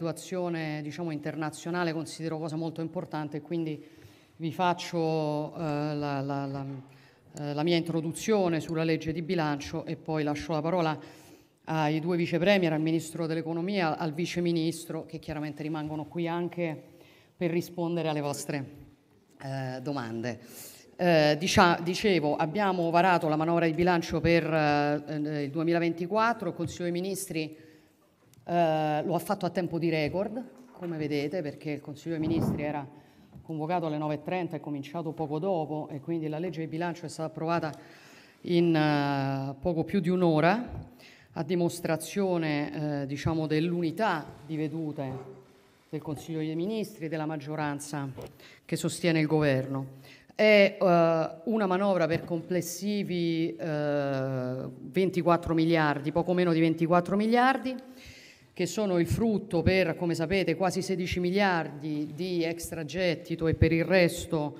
situazione diciamo, internazionale considero cosa molto importante e quindi vi faccio eh, la, la, la, eh, la, mia introduzione sulla legge di bilancio e poi lascio la parola ai due vicepremier, al Ministro dell'Economia, al Viceministro che chiaramente rimangono qui anche per rispondere alle vostre eh, domande. Eh, dicevo, abbiamo varato la manovra di bilancio per eh, il 2024, il Consiglio dei Ministri eh, lo ha fatto a tempo di record, come vedete, perché il Consiglio dei Ministri era convocato alle 9.30, è cominciato poco dopo e quindi la legge di bilancio è stata approvata in uh, poco più di un'ora, a dimostrazione uh, diciamo, dell'unità di vedute del Consiglio dei Ministri e della maggioranza che sostiene il governo. È uh, una manovra per complessivi 24 miliardi, poco meno di 24 miliardi che sono il frutto per, come sapete, quasi 16 miliardi di extragettito e per il resto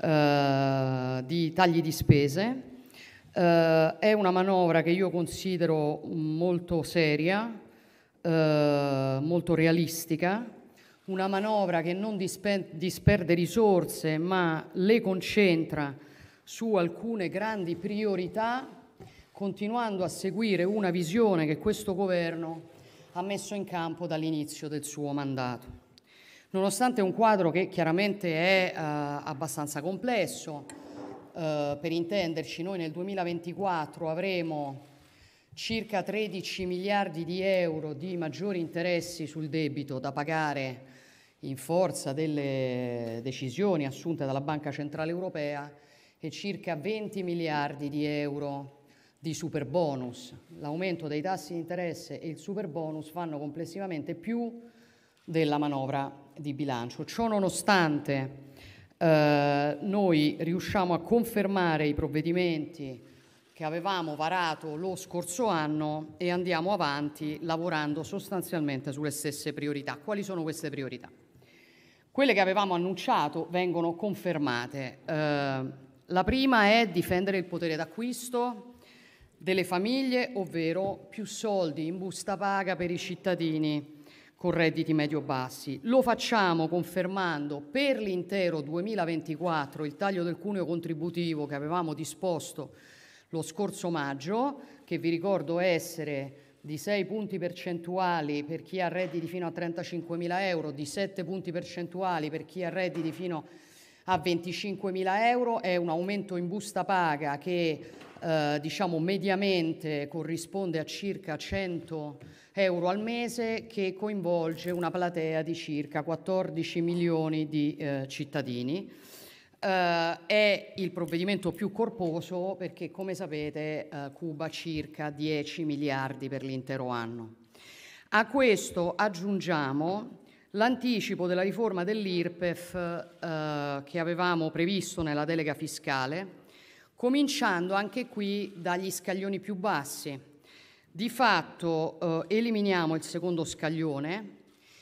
eh, di tagli di spese. Eh, è una manovra che io considero molto seria, eh, molto realistica, una manovra che non disper- disperde risorse ma le concentra su alcune grandi priorità, continuando a seguire una visione che questo governo ha messo in campo dall'inizio del suo mandato. Nonostante un quadro che chiaramente è eh, abbastanza complesso, eh, per intenderci noi nel 2024 avremo circa 13 miliardi di euro di maggiori interessi sul debito da pagare in forza delle decisioni assunte dalla Banca Centrale Europea e circa 20 miliardi di euro di super bonus, l'aumento dei tassi di interesse e il super bonus fanno complessivamente più della manovra di bilancio. Ciò nonostante eh, noi riusciamo a confermare i provvedimenti che avevamo varato lo scorso anno e andiamo avanti lavorando sostanzialmente sulle stesse priorità. Quali sono queste priorità? Quelle che avevamo annunciato vengono confermate. Eh, la prima è difendere il potere d'acquisto delle famiglie, ovvero più soldi in busta paga per i cittadini con redditi medio-bassi. Lo facciamo confermando per l'intero 2024 il taglio del cuneo contributivo che avevamo disposto lo scorso maggio, che vi ricordo essere di 6 punti percentuali per chi ha redditi fino a 35.000 euro, di 7 punti percentuali per chi ha redditi fino a 25.000 euro, è un aumento in busta paga che eh, diciamo mediamente corrisponde a circa 100 euro al mese che coinvolge una platea di circa 14 milioni di eh, cittadini. Uh, è il provvedimento più corposo perché, come sapete, uh, Cuba circa 10 miliardi per l'intero anno. A questo aggiungiamo l'anticipo della riforma dell'IRPEF uh, che avevamo previsto nella delega fiscale cominciando anche qui dagli scaglioni più bassi. Di fatto eh, eliminiamo il secondo scaglione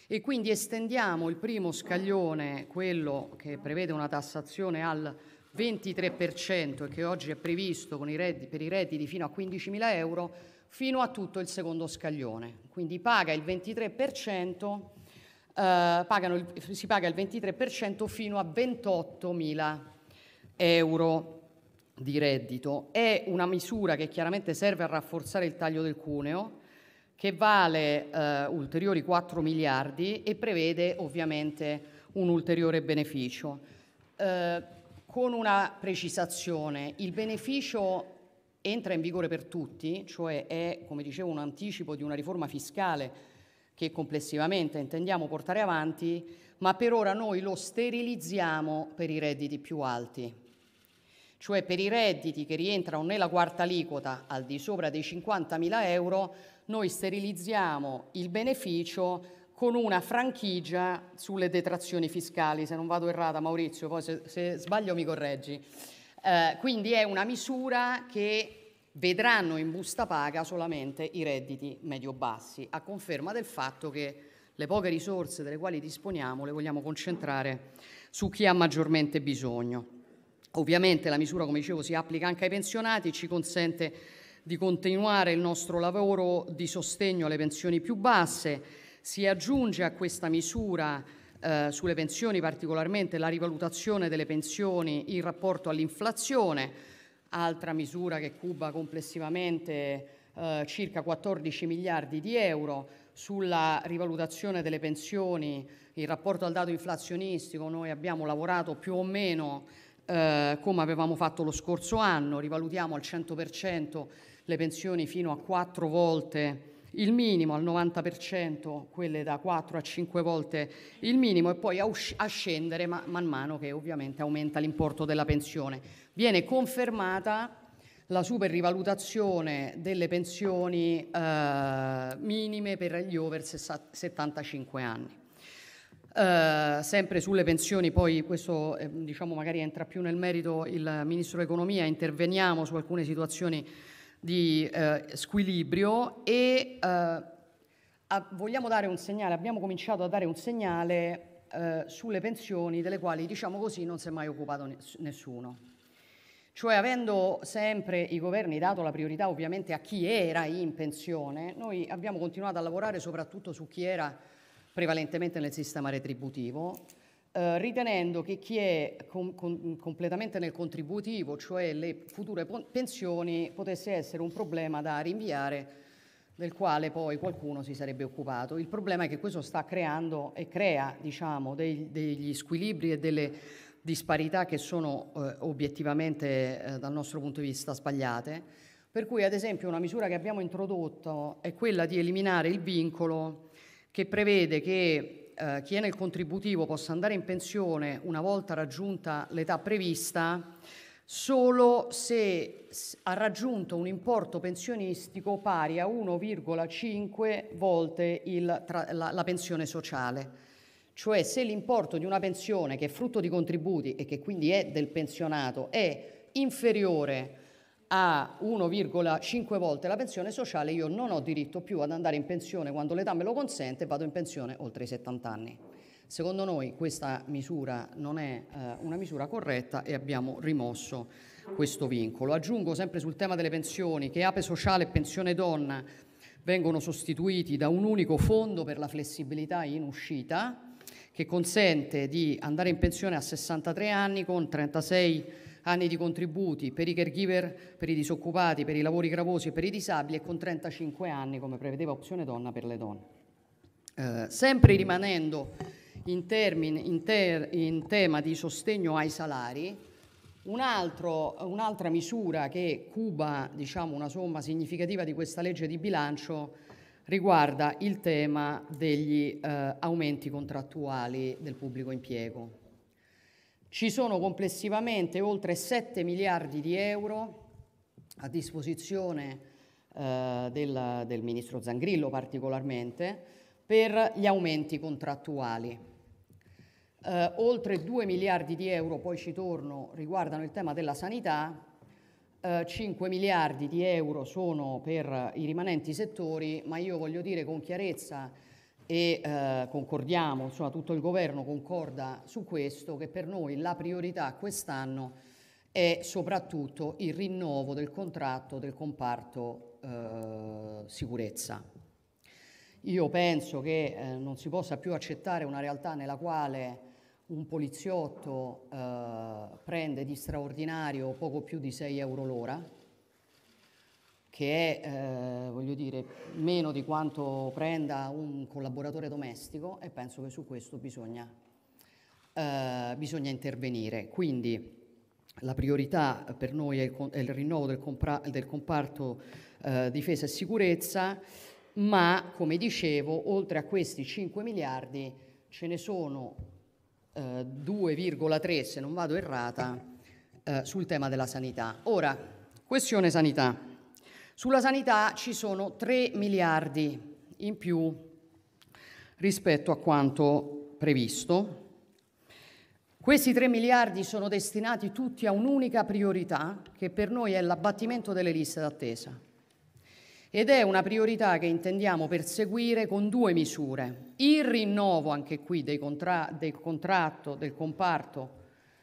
e quindi estendiamo il primo scaglione, quello che prevede una tassazione al 23% e che oggi è previsto i redditi, per i redditi fino a 15.000 euro, fino a tutto il secondo scaglione. Quindi paga il 23%, eh, il, si paga il 23% fino a 28.000 euro di reddito. È una misura che chiaramente serve a rafforzare il taglio del cuneo, che vale eh, ulteriori 4 miliardi e prevede ovviamente un ulteriore beneficio. Eh, con una precisazione, il beneficio entra in vigore per tutti, cioè è, come dicevo, un anticipo di una riforma fiscale che complessivamente intendiamo portare avanti, ma per ora noi lo sterilizziamo per i redditi più alti, cioè per i redditi che rientrano nella quarta aliquota al di sopra dei 50.000 euro, noi sterilizziamo il beneficio con una franchigia sulle detrazioni fiscali. Se non vado errata, Maurizio, poi se, se sbaglio mi correggi. Eh, quindi è una misura che vedranno in busta paga solamente i redditi medio-bassi, a conferma del fatto che le poche risorse delle quali disponiamo le vogliamo concentrare su chi ha maggiormente bisogno. Ovviamente la misura, come dicevo, si applica anche ai pensionati, ci consente di continuare il nostro lavoro di sostegno alle pensioni più basse. Si aggiunge a questa misura eh, sulle pensioni particolarmente la rivalutazione delle pensioni in rapporto all'inflazione, altra misura che cuba complessivamente eh, circa 14 miliardi di euro sulla rivalutazione delle pensioni in rapporto al dato inflazionistico. Noi abbiamo lavorato più o meno eh, come avevamo fatto lo scorso anno, rivalutiamo al 100% le pensioni fino a 4 volte il minimo, al 90% quelle da 4 a 5 volte il minimo e poi a, usc- a scendere ma- man mano che ovviamente aumenta l'importo della pensione. Viene confermata la super rivalutazione delle pensioni eh, minime per gli over 75 anni. Eh, sempre sulle pensioni, poi questo eh, diciamo magari entra più nel merito il Ministro dell'Economia, interveniamo su alcune situazioni di eh, squilibrio e eh, a, vogliamo dare un segnale, abbiamo cominciato a dare un segnale eh, sulle pensioni delle quali diciamo così non si è mai occupato nessuno. Cioè avendo sempre i governi dato la priorità ovviamente a chi era in pensione, noi abbiamo continuato a lavorare soprattutto su chi era in prevalentemente nel sistema retributivo, eh, ritenendo che chi è com- com- completamente nel contributivo, cioè le future po- pensioni, potesse essere un problema da rinviare del quale poi qualcuno si sarebbe occupato. Il problema è che questo sta creando e crea diciamo, dei, degli squilibri e delle disparità che sono eh, obiettivamente eh, dal nostro punto di vista sbagliate, per cui ad esempio una misura che abbiamo introdotto è quella di eliminare il vincolo che prevede che eh, chi è nel contributivo possa andare in pensione una volta raggiunta l'età prevista solo se ha raggiunto un importo pensionistico pari a 1,5 volte il, tra, la, la pensione sociale. Cioè se l'importo di una pensione che è frutto di contributi e che quindi è del pensionato è inferiore a 1,5 volte la pensione sociale, io non ho diritto più ad andare in pensione quando l'età me lo consente e vado in pensione oltre i 70 anni. Secondo noi questa misura non è eh, una misura corretta e abbiamo rimosso questo vincolo. Aggiungo sempre sul tema delle pensioni che Ape Sociale e Pensione Donna vengono sostituiti da un unico fondo per la flessibilità in uscita che consente di andare in pensione a 63 anni con 36 anni di contributi per i caregiver, per i disoccupati, per i lavori gravosi e per i disabili e con 35 anni, come prevedeva opzione donna, per le donne. Eh, sempre rimanendo in, termine, in, ter, in tema di sostegno ai salari, un altro, un'altra misura che cuba diciamo, una somma significativa di questa legge di bilancio riguarda il tema degli eh, aumenti contrattuali del pubblico impiego. Ci sono complessivamente oltre 7 miliardi di euro a disposizione eh, del, del ministro Zangrillo particolarmente per gli aumenti contrattuali. Eh, oltre 2 miliardi di euro, poi ci torno, riguardano il tema della sanità, eh, 5 miliardi di euro sono per i rimanenti settori, ma io voglio dire con chiarezza e eh, concordiamo, insomma tutto il governo concorda su questo, che per noi la priorità quest'anno è soprattutto il rinnovo del contratto del comparto eh, sicurezza. Io penso che eh, non si possa più accettare una realtà nella quale un poliziotto eh, prende di straordinario poco più di 6 euro l'ora, che è, eh, voglio dire, meno di quanto prenda un collaboratore domestico e penso che su questo bisogna, eh, bisogna intervenire. Quindi la priorità per noi è il, è il rinnovo del, del comparto eh, difesa e sicurezza, ma come dicevo, oltre a questi 5 miliardi ce ne sono 2,3 eh, se non vado errata eh, sul tema della sanità. Ora, questione sanità. Sulla sanità ci sono 3 miliardi in più rispetto a quanto previsto. Questi 3 miliardi sono destinati tutti a un'unica priorità che per noi è l'abbattimento delle liste d'attesa. Ed è una priorità che intendiamo perseguire con due misure. Il rinnovo anche qui contra- del contratto del comparto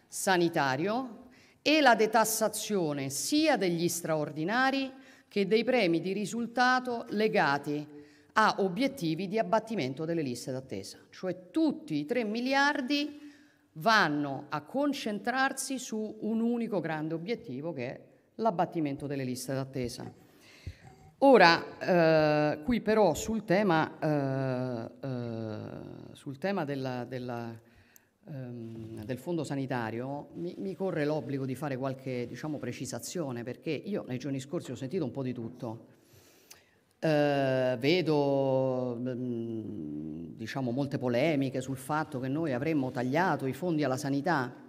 sanitario e la detassazione sia degli straordinari che dei premi di risultato legati a obiettivi di abbattimento delle liste d'attesa. Cioè tutti i 3 miliardi vanno a concentrarsi su un unico grande obiettivo che è l'abbattimento delle liste d'attesa. Ora, eh, qui però sul tema, eh, eh, sul tema della, della ehm, del Fondo Sanitario, mi, mi corre l'obbligo di fare qualche diciamo, precisazione, perché io nei giorni scorsi ho sentito un po' di tutto. Eh, vedo ehm, diciamo, molte polemiche sul fatto che noi avremmo tagliato i fondi alla sanità.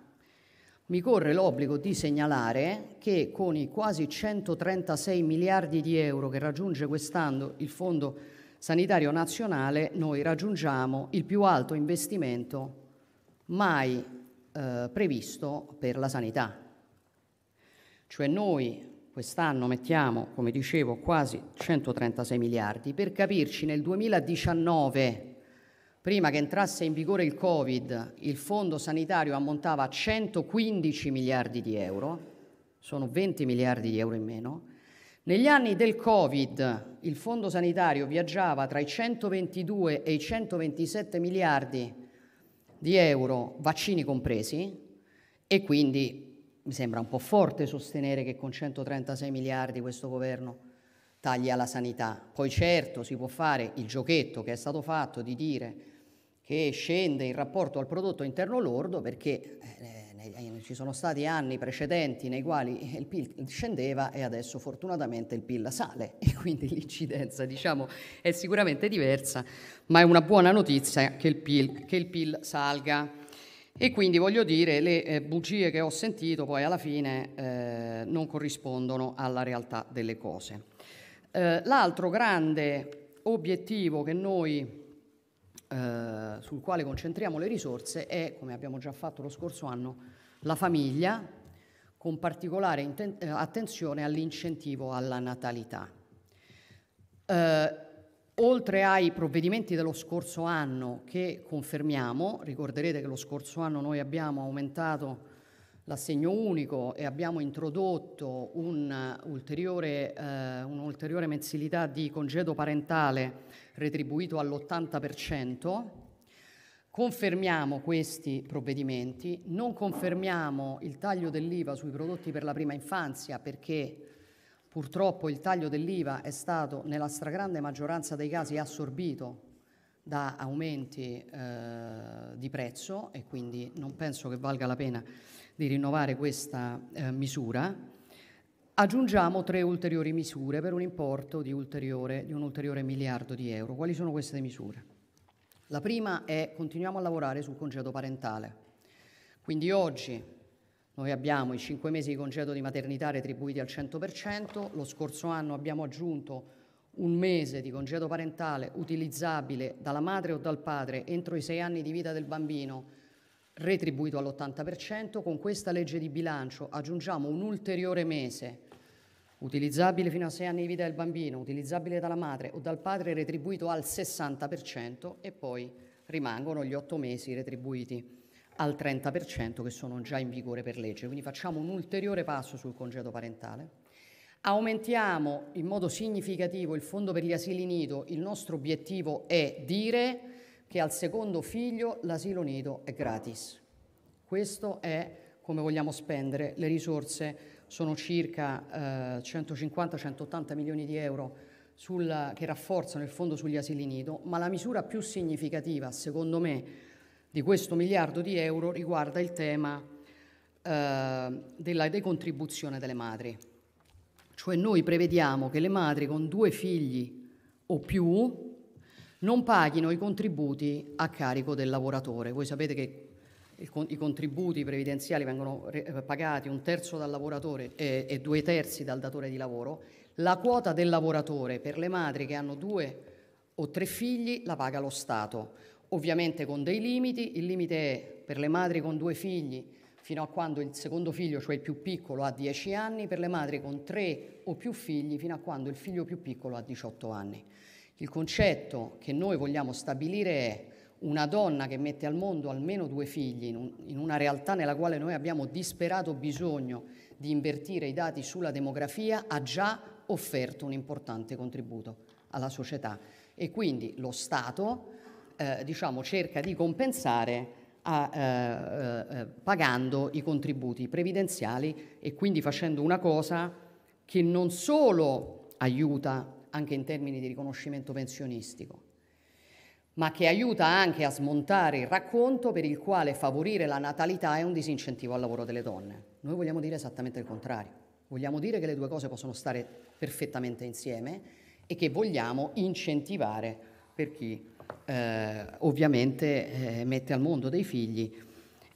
Mi corre l'obbligo di segnalare che con i quasi 136 miliardi di euro che raggiunge quest'anno il Fondo Sanitario Nazionale noi raggiungiamo il più alto investimento mai eh, previsto per la sanità. Cioè noi quest'anno mettiamo, come dicevo, quasi 136 miliardi. Per capirci, nel 2019, prima che entrasse in vigore il Covid, il fondo sanitario ammontava a 115 miliardi di euro, sono 20 miliardi di euro in meno. Negli anni del Covid il fondo sanitario viaggiava tra i 122 e i 127 miliardi di euro di euro, vaccini compresi, e quindi mi sembra un po' forte sostenere che con 136 miliardi questo governo taglia la sanità. Poi certo si può fare il giochetto che è stato fatto di dire che scende il rapporto al prodotto interno lordo perché eh, eh, eh, ci sono stati anni precedenti nei quali il PIL scendeva e adesso fortunatamente il PIL sale e quindi l'incidenza diciamo, è sicuramente diversa, ma è una buona notizia che il PIL, che il PIL salga. E quindi voglio dire, le eh, bugie che ho sentito poi alla fine eh, non corrispondono alla realtà delle cose. Eh, l'altro grande obiettivo che noi sul quale concentriamo le risorse è, come abbiamo già fatto lo scorso anno, la famiglia, con particolare eh, attenzione all'incentivo alla natalità. Eh, oltre ai provvedimenti dello scorso anno che confermiamo, ricorderete che lo scorso anno noi abbiamo aumentato l'assegno unico e abbiamo introdotto eh, un'ulteriore eh, un mensilità di congedo parentale retribuito all'80%, Confermiamo questi provvedimenti, non confermiamo il taglio dell'IVA sui prodotti per la prima infanzia perché purtroppo il taglio dell'IVA è stato nella stragrande maggioranza dei casi assorbito da aumenti eh, di prezzo e quindi non penso che valga la pena di rinnovare questa eh, misura. Aggiungiamo tre ulteriori misure per un importo di, di un ulteriore miliardo di euro. Quali sono queste misure? La prima è continuiamo a lavorare sul congedo parentale. Quindi oggi noi abbiamo i cinque mesi di congedo di maternità retribuiti al 100%, lo scorso anno abbiamo aggiunto un mese di congedo parentale utilizzabile dalla madre o dal padre entro i sei anni di vita del bambino retribuito all'80%, con questa legge di bilancio aggiungiamo un ulteriore mese utilizzabile fino a 6 anni di vita del bambino, utilizzabile dalla madre o dal padre retribuito al 60% e poi rimangono gli 8 mesi retribuiti al 30% che sono già in vigore per legge. Quindi facciamo un ulteriore passo sul congedo parentale. Aumentiamo in modo significativo il fondo per gli asili nido. Il nostro obiettivo è dire che al secondo figlio l'asilo nido è gratis. Questo è come vogliamo spendere le risorse sono circa eh, 150-180 milioni di euro sul, che rafforzano il fondo sugli asili nido, ma la misura più significativa, secondo me, di questo miliardo di euro riguarda il tema eh, della decontribuzione delle madri. Cioè noi prevediamo che le madri con due figli o più non paghino i contributi a carico del lavoratore. Voi sapete che i contributi previdenziali vengono eh, pagati un terzo dal lavoratore e, due terzi dal datore di lavoro, la quota del lavoratore per le madri che hanno due o tre figli la paga lo Stato, ovviamente con dei limiti, il limite è per le madri con due figli fino a quando il secondo figlio, cioè il più piccolo, ha 10 anni, per le madri con tre o più figli fino a quando il figlio più piccolo ha 18 anni. Il concetto che noi vogliamo stabilire è una donna che mette al mondo almeno due figli in, un, in, una realtà nella quale noi abbiamo disperato bisogno di invertire i dati sulla demografia ha già offerto un importante contributo alla società e quindi lo Stato eh, diciamo, cerca di compensare a, eh, eh, eh pagando i contributi previdenziali e quindi facendo una cosa che non solo aiuta anche in termini di riconoscimento pensionistico, ma che aiuta anche a smontare il racconto per il quale favorire la natalità è un disincentivo al lavoro delle donne. Noi vogliamo dire esattamente il contrario. Vogliamo dire che le due cose possono stare perfettamente insieme e che vogliamo incentivare per chi eh, ovviamente eh, mette al mondo dei figli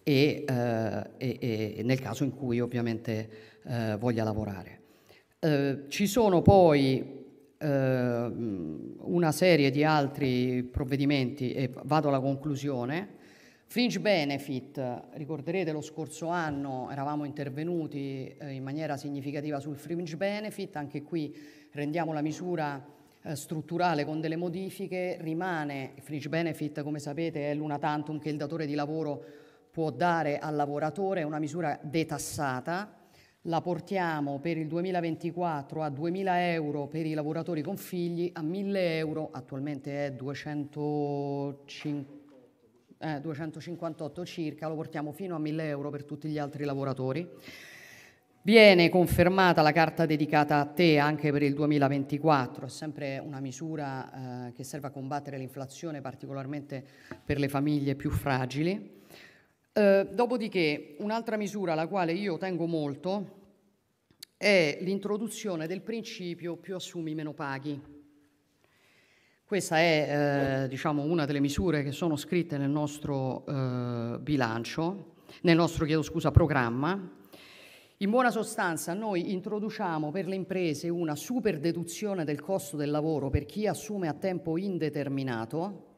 e, eh, e, e nel caso in cui ovviamente eh, voglia lavorare. Eh, ci sono poi eh, una serie di altri provvedimenti e vado alla conclusione. Fringe benefit, ricorderete lo scorso anno eravamo intervenuti eh, in maniera significativa sul fringe benefit, anche qui rendiamo la misura eh, strutturale con delle modifiche, rimane il fringe benefit come sapete è l'una tantum che il datore di lavoro può dare al lavoratore, è una misura detassata, la portiamo per il 2024 a 2.000 euro per i lavoratori con figli, a 1.000 euro, attualmente è 250, eh, 258 circa, lo portiamo fino a 1.000 euro per tutti gli altri lavoratori. Viene confermata la carta dedicata a te anche per il 2024, è sempre una misura eh, che serve a combattere l'inflazione particolarmente per le famiglie più fragili. Eh, dopodiché un'altra misura alla quale io tengo molto è l'introduzione del principio più assumi meno paghi. Questa è eh, diciamo, una delle misure che sono scritte nel nostro eh, bilancio, nel nostro chiedo scusa, programma. In buona sostanza noi introduciamo per le imprese una super deduzione del costo del lavoro per chi assume a tempo indeterminato,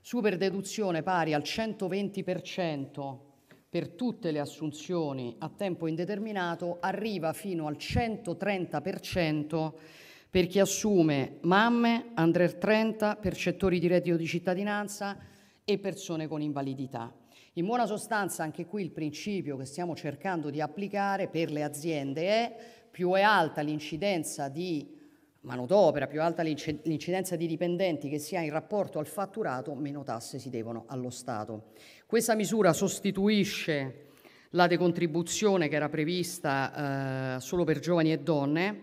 super deduzione pari al 120% per tutte le assunzioni a tempo indeterminato, arriva fino al 130% per chi assume mamme, under 30, percettori di reddito di cittadinanza e persone con invalidità. In buona sostanza anche qui il principio che stiamo cercando di applicare per le aziende è più è alta l'incidenza di manodopera, più alta l'incidenza di dipendenti che si ha in rapporto al fatturato, meno tasse si devono allo Stato. Questa misura sostituisce la decontribuzione che era prevista eh, solo per giovani e donne,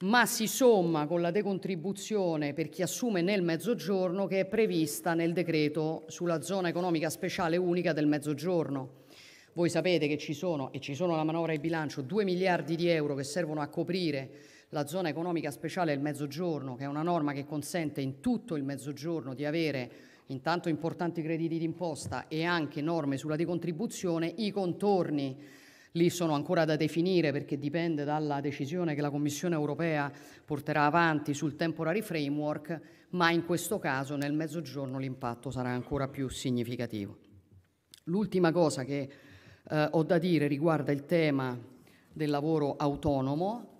ma si somma con la decontribuzione per chi assume nel mezzogiorno che è prevista nel decreto sulla zona economica speciale unica del mezzogiorno. Voi sapete che ci sono, e ci sono la manovra di bilancio, 2 miliardi di euro che servono a coprire la zona economica speciale è il Mezzogiorno, che è una norma che consente in tutto il Mezzogiorno di avere intanto importanti crediti d'imposta e anche norme sulla decontribuzione, i contorni lì sono ancora da definire perché dipende dalla decisione che la Commissione europea porterà avanti sul temporary framework, ma in questo caso nel mezzogiorno l'impatto sarà ancora più significativo. L'ultima cosa che eh, ho da dire riguarda il tema del lavoro autonomo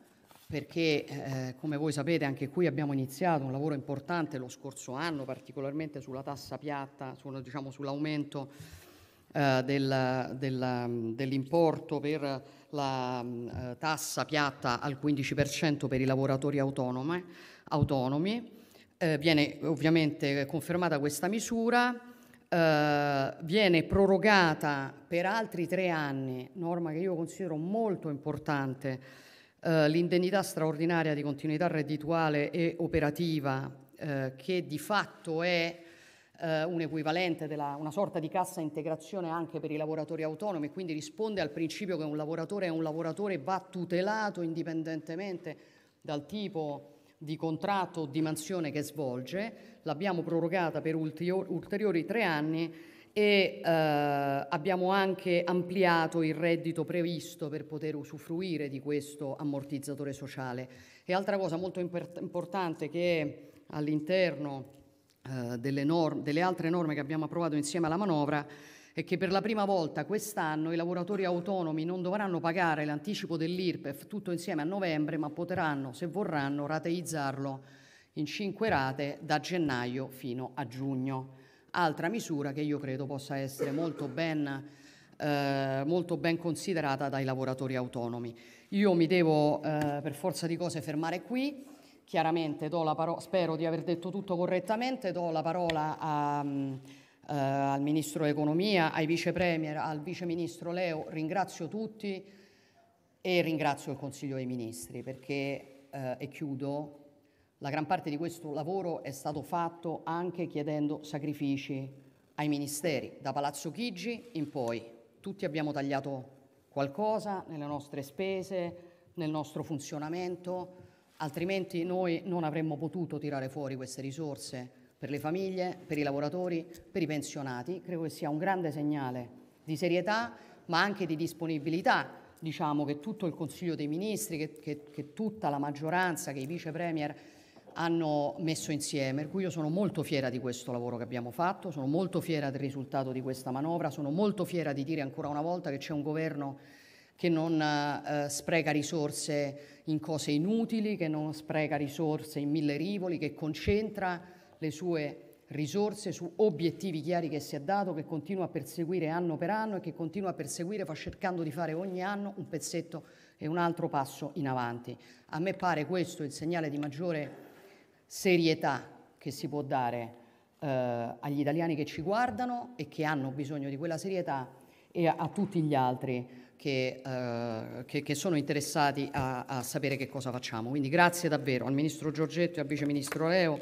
perché eh, come voi sapete anche qui abbiamo iniziato un lavoro importante lo scorso anno, particolarmente sulla tassa piatta, sul, diciamo, sull'aumento eh, del, del, dell'importo per la eh, tassa piatta al 15% per i lavoratori autonome, autonomi. Eh, viene ovviamente confermata questa misura. Uh, viene prorogata per altri tre anni, norma che io considero molto importante eh, l'indennità straordinaria di continuità reddituale e operativa, eh, che di fatto è eh, un equivalente, della, una sorta di cassa integrazione anche per i lavoratori autonomi, e quindi risponde al principio che un lavoratore è un lavoratore, va tutelato indipendentemente dal tipo di contratto o di mansione che svolge, l'abbiamo prorogata per ulteriori tre anni e eh, abbiamo anche ampliato il reddito previsto per poter usufruire di questo ammortizzatore sociale. E altra cosa molto importante che all'interno eh, delle, delle altre norme che abbiamo approvato insieme alla manovra è che per la prima volta quest'anno i lavoratori autonomi non dovranno pagare l'anticipo dell'IRPEF tutto insieme a novembre, ma potranno, se vorranno, rateizzarlo in cinque rate da gennaio fino a giugno altra misura che io credo possa essere molto ben, eh, molto ben considerata dai lavoratori autonomi. Io mi devo eh, per forza di cose fermare qui, chiaramente parola, spero di aver detto tutto correttamente, do la parola a, eh, al Ministro dell'Economia, ai Vice Premier, al Vice Ministro Leo, ringrazio tutti e ringrazio il Consiglio dei Ministri perché, eh, e chiudo, la gran parte di questo lavoro è stato fatto anche chiedendo sacrifici ai ministeri, da Palazzo Chigi in poi. Tutti abbiamo tagliato qualcosa nelle nostre spese, nel nostro funzionamento, altrimenti noi non avremmo potuto tirare fuori queste risorse per le famiglie, per i lavoratori, per i pensionati. Credo che sia un grande segnale di serietà, ma anche di disponibilità. Diciamo che tutto il Consiglio dei Ministri, che, che, che tutta la maggioranza, che i vice premier hanno messo insieme, per cui io sono molto fiera di questo lavoro che abbiamo fatto, sono molto fiera del risultato di questa manovra, sono molto fiera di dire ancora una volta che c'è un governo che non eh, spreca risorse in cose inutili, che non spreca risorse in mille rivoli, che concentra le sue risorse su obiettivi chiari che si è dato, che continua a perseguire anno per anno e che continua a perseguire cercando di fare ogni anno un pezzetto e un altro passo in avanti. A me pare questo il segnale di maggiore serietà che si può dare eh, agli italiani che ci guardano e che hanno bisogno di quella serietà e a, a tutti gli altri che, eh, che, che sono interessati a, a, sapere che cosa facciamo. Quindi grazie davvero al Ministro Giorgetto e al Vice Ministro Leo,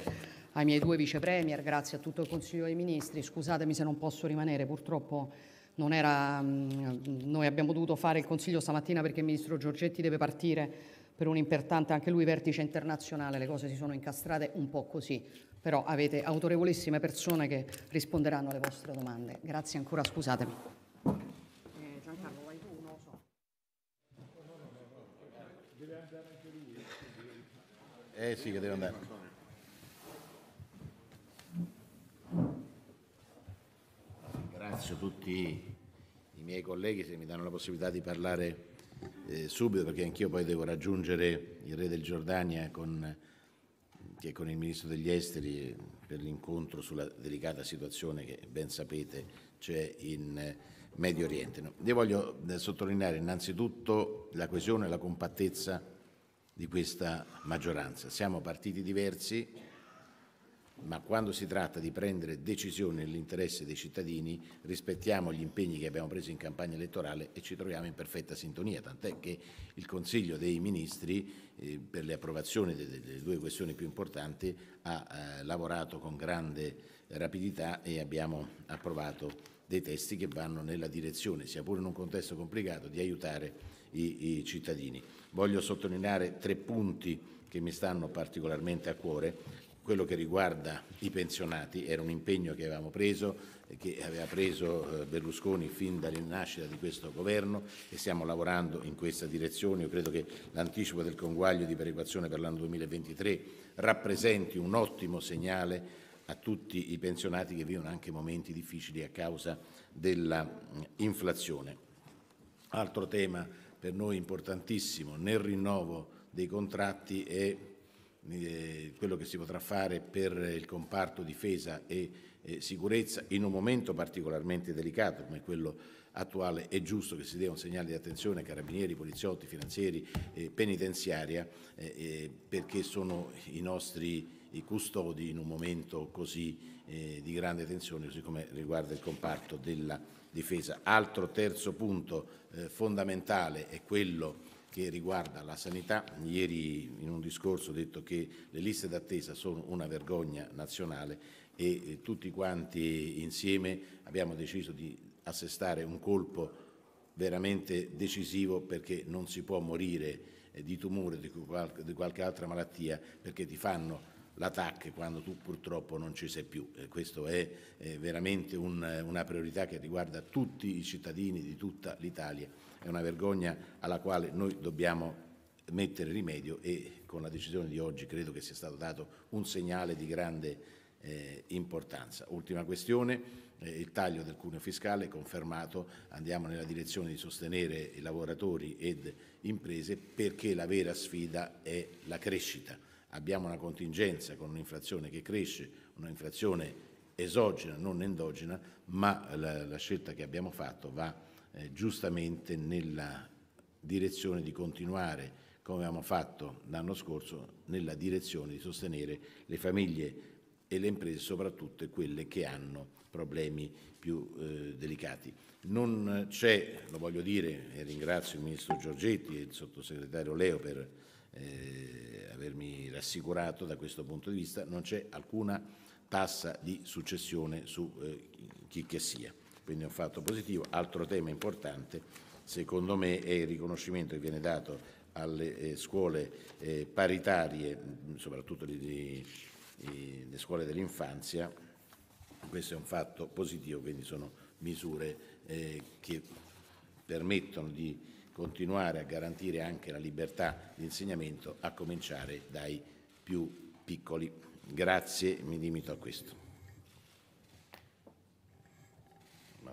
ai miei due Vice Premier, grazie a tutto il Consiglio dei Ministri. Scusatemi se non posso rimanere, purtroppo non era, mh, mm, noi abbiamo dovuto fare il Consiglio stamattina perché il Ministro Giorgetti deve partire per un importante anche lui vertice internazionale, le cose si sono incastrate un po' così, però avete autorevolissime persone che risponderanno alle vostre domande. Grazie ancora, scusatemi. Eh, eh sì che deve andare. Ringrazio tutti i miei colleghi se mi danno la possibilità di parlare eh, subito perché anch'io poi devo raggiungere il re del Giordania con, che è con il ministro degli esteri per l'incontro sulla delicata situazione che ben sapete c'è in Medio Oriente. No, io voglio eh, sottolineare innanzitutto la coesione e la compattezza di questa maggioranza. Siamo partiti diversi, ma quando si tratta di prendere decisioni nell'interesse dei cittadini rispettiamo gli impegni che abbiamo preso in campagna elettorale e ci troviamo in perfetta sintonia, tant'è che il Consiglio dei Ministri eh, per le approvazioni delle, due questioni più importanti ha eh, lavorato con grande rapidità e abbiamo approvato dei testi che vanno nella direzione, sia pure in un contesto complicato, di aiutare i, i cittadini. Voglio sottolineare tre punti che mi stanno particolarmente a cuore. Quello che riguarda i pensionati era un impegno che avevamo preso, che aveva preso eh, Berlusconi fin dall'innascita di questo governo e stiamo lavorando in questa direzione. Io credo che l'anticipo del conguaglio di perequazione per l'anno 2023 rappresenti un ottimo segnale a tutti i pensionati che vivono anche momenti difficili a causa dell'inflazione. Mm, Altro tema per noi importantissimo nel rinnovo dei contratti è eh, quello che si potrà fare per il comparto difesa e eh, sicurezza in un momento particolarmente delicato come quello attuale è giusto che si dia un segnale di attenzione ai carabinieri, poliziotti, finanzieri, eh, penitenziaria eh, perché sono i nostri custodi in un momento così di grande tensione così come riguarda il comparto della difesa. Altro terzo punto fondamentale è quello che riguarda la sanità. Ieri in un discorso ho detto che le liste d'attesa sono una vergogna nazionale e eh, tutti quanti insieme abbiamo deciso di assestare un colpo veramente decisivo perché non si può morire eh, di tumore, di qualche altra malattia, perché ti fanno l'attacco quando tu purtroppo non ci sei più. Eh, questa è veramente una priorità che riguarda tutti i cittadini di tutta l'Italia è una vergogna alla quale noi dobbiamo mettere rimedio e con la decisione di oggi credo che sia stato dato un segnale di grande eh, importanza. Ultima questione, eh, il taglio del cuneo fiscale confermato, andiamo nella direzione di sostenere i lavoratori ed imprese perché la vera sfida è la crescita. Abbiamo una contingenza con un'inflazione che cresce, un'inflazione esogena, non endogena, ma la, la scelta che abbiamo fatto va eh, giustamente nella direzione di continuare, come abbiamo fatto l'anno scorso, nella direzione di sostenere le famiglie e le imprese, soprattutto quelle che hanno problemi più eh, delicati. Non c'è, lo voglio dire, e ringrazio il Ministro Giorgetti e il Sottosegretario Leo per eh, avermi rassicurato da questo punto di vista, non c'è alcuna tassa di successione su eh, chi che sia quindi è un fatto positivo. Altro tema importante, secondo me, è il riconoscimento che viene dato alle eh, scuole eh, paritarie, soprattutto di, di, di, le scuole dell'infanzia. Questo è un fatto positivo, quindi sono misure eh, che permettono di continuare a garantire anche la libertà di insegnamento, a cominciare dai più piccoli. Grazie, mi limito a questo.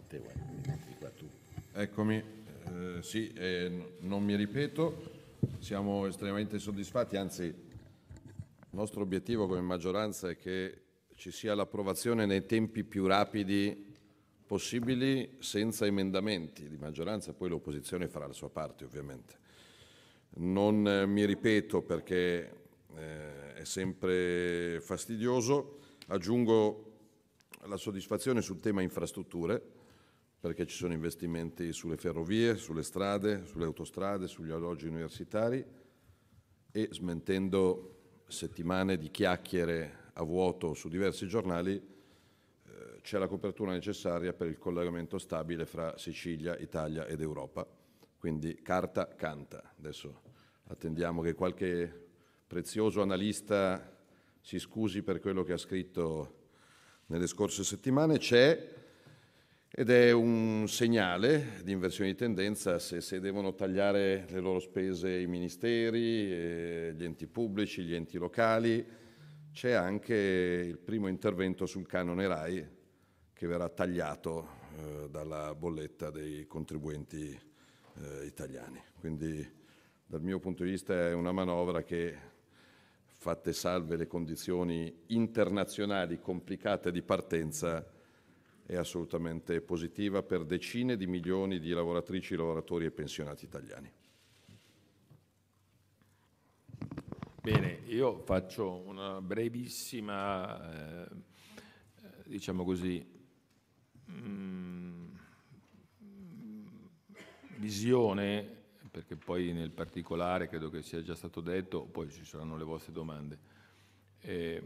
Matteo, eh, qua tu. Eccomi, eh, sì, eh, non mi ripeto, siamo estremamente soddisfatti, anzi il nostro obiettivo come maggioranza è che ci sia l'approvazione nei tempi più rapidi possibili senza emendamenti di maggioranza, poi l'opposizione farà la sua parte ovviamente. Non eh, mi ripeto perché eh, è sempre fastidioso, aggiungo la soddisfazione sul tema infrastrutture perché ci sono investimenti sulle ferrovie, sulle strade, sulle autostrade, sugli alloggi universitari e smentendo settimane di chiacchiere a vuoto su diversi giornali eh, c'è la copertura necessaria per il collegamento stabile fra Sicilia, Italia ed Europa. Quindi carta canta. Adesso attendiamo che qualche prezioso analista si scusi per quello che ha scritto nelle scorse settimane. C'è ed è un segnale di inversione di tendenza se, se, devono tagliare le loro spese i ministeri, eh, gli enti pubblici, gli enti locali. C'è anche il primo intervento sul canone RAI che verrà tagliato eh, dalla bolletta dei contribuenti eh, italiani. Quindi dal mio punto di vista è una manovra che, fatte salve le condizioni internazionali complicate di partenza, è assolutamente positiva per decine di milioni di lavoratrici, lavoratori e pensionati italiani. Bene, io faccio una brevissima, eh, diciamo così, mh, mm, visione, perché poi nel particolare credo che sia già stato detto, poi ci saranno le vostre domande. Eh,